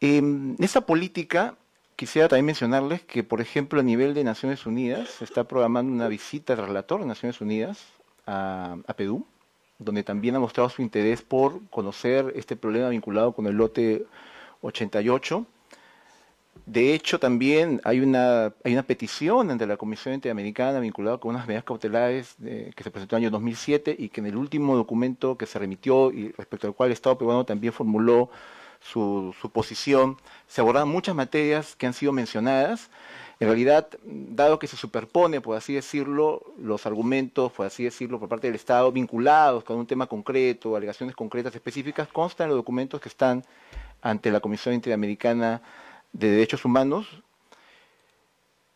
Em, en esa política, quisiera también mencionarles que, por ejemplo, a nivel de Naciones Unidas, se está programando una visita del relator de Naciones Unidas a, a Perú, donde también ha mostrado su interés por conocer este problema vinculado con el lote 88. De hecho, también hay una, hay una petición ante la Comisión Interamericana vinculada con unas medidas cautelares eh, que se presentó en el año 2007 y que en el último documento que se remitió y respecto al cual el Estado peruano también formuló su, posición, se abordaron muchas materias que han sido mencionadas. En realidad, dado que se superpone, por así decirlo, los argumentos, por así decirlo, por parte del Estado vinculados con un tema concreto, alegaciones concretas específicas, constan en los documentos que están ante la Comisión Interamericana de Derechos Humanos.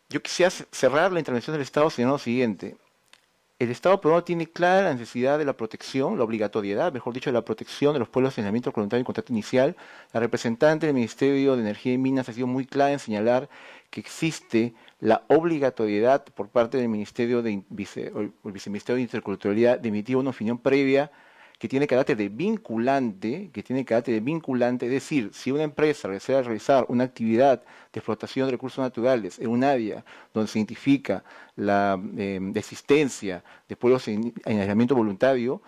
Yo quisiera cerrar la intervención del Estado señalando lo siguiente. El Estado peruano tiene clara la necesidad de la protección, la obligatoriedad, mejor dicho, de la protección de los pueblos de saneamiento voluntario en contrato inicial. La representante del Ministerio de Energía y Minas ha sido muy clara en señalar que existe la obligatoriedad por parte del Ministerio de, el Viceministerio de Interculturalidad de emitir una opinión previa que tiene carácter de vinculante, que tiene de vinculante, es decir, si una empresa desea realizar una actividad de explotación de recursos naturales en un área donde se identifica la em, existencia de pueblos en, aislamiento voluntario,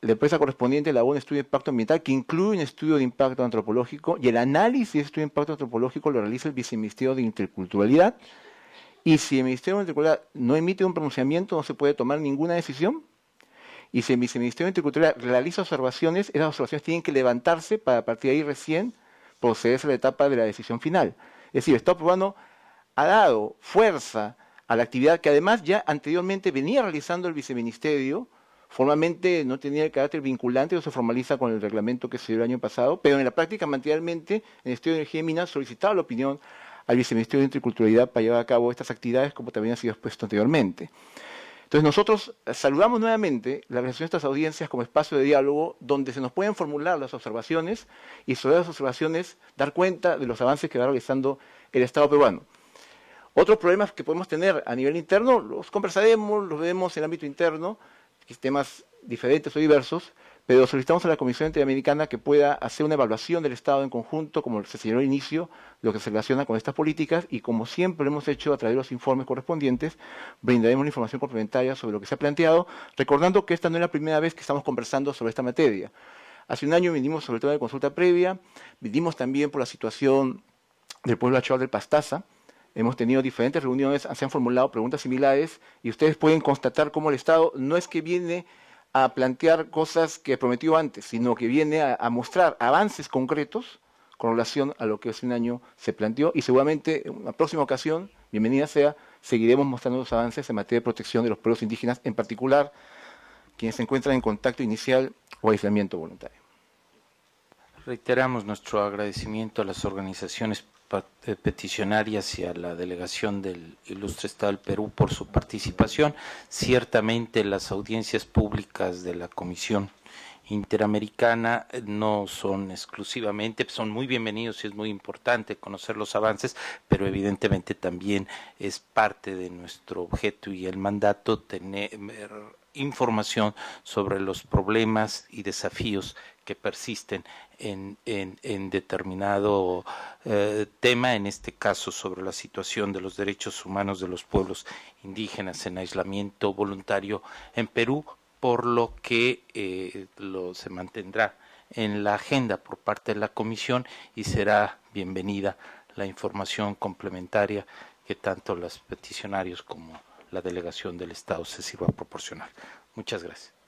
la empresa correspondiente elabora un estudio de impacto ambiental que incluye un estudio de impacto antropológico y el análisis de estudio de impacto antropológico lo realiza el viceministerio de Interculturalidad. Y si el Ministerio de Interculturalidad no emite un pronunciamiento, no se puede tomar ninguna decisión y si el Viceministerio de Agricultura realiza observaciones, esas observaciones tienen que levantarse para a partir de ahí recién procederse a la etapa de la decisión final. Es decir, el Estado peruano ha dado fuerza a la actividad que además ya anteriormente venía realizando el viceministerio, formalmente no tenía el carácter vinculante, no se formaliza con el reglamento que se dio el año pasado, pero en la práctica materialmente el Estudio de Energía y Minas solicitaba la opinión al viceministerio de interculturalidad para llevar a cabo estas actividades como también ha sido expuesto anteriormente. Entonces nosotros eh, saludamos nuevamente la realización de estas audiencias como espacio de diálogo donde se nos pueden formular las observaciones y sobre las observaciones dar cuenta de los avances que va realizando el Estado peruano. Otros problemas que podemos tener a nivel interno los conversaremos, los vemos en el ámbito interno, sistemas diferentes o diversos, pero solicitamos a la Comisión Interamericana que pueda hacer una evaluación del Estado en conjunto, como se señaló al inicio, lo que se relaciona con estas políticas y como siempre hemos hecho a través de los informes correspondientes, brindaremos la información complementaria sobre lo que se ha planteado, recordando que esta no es la primera vez que estamos conversando sobre esta materia. Hace un año vinimos sobre el tema de consulta previa, vinimos también por la situación del pueblo achado del Pastaza, hemos tenido diferentes reuniones, se han formulado preguntas similares y ustedes pueden constatar cómo el Estado no es que viene a plantear cosas que prometió antes, sino que viene a, mostrar avances concretos con relación a lo que hace un año se planteó y seguramente en la próxima ocasión, bienvenida sea, seguiremos mostrando los avances en materia de protección de los pueblos indígenas, en particular quienes se encuentran en contacto inicial o aislamiento voluntario. Reiteramos nuestro agradecimiento a las organizaciones eh, peticionarias y a la delegación del Ilustre Estado del Perú por su participación. Ciertamente las audiencias públicas de la Comisión Interamericana eh, no son exclusivamente, son muy bienvenidos y es muy importante conocer los avances, pero evidentemente también es parte de nuestro objeto y el mandato tener eh, información sobre los problemas y desafíos que persisten en, en, en determinado eh, tema, en este caso sobre la situación de los derechos humanos de los pueblos indígenas en aislamiento voluntario en Perú, por lo que eh, se mantendrá en la agenda por parte de la Comisión y será bienvenida la información complementaria que tanto los peticionarios como la delegación del Estado se sirva a proporcionar. Muchas gracias.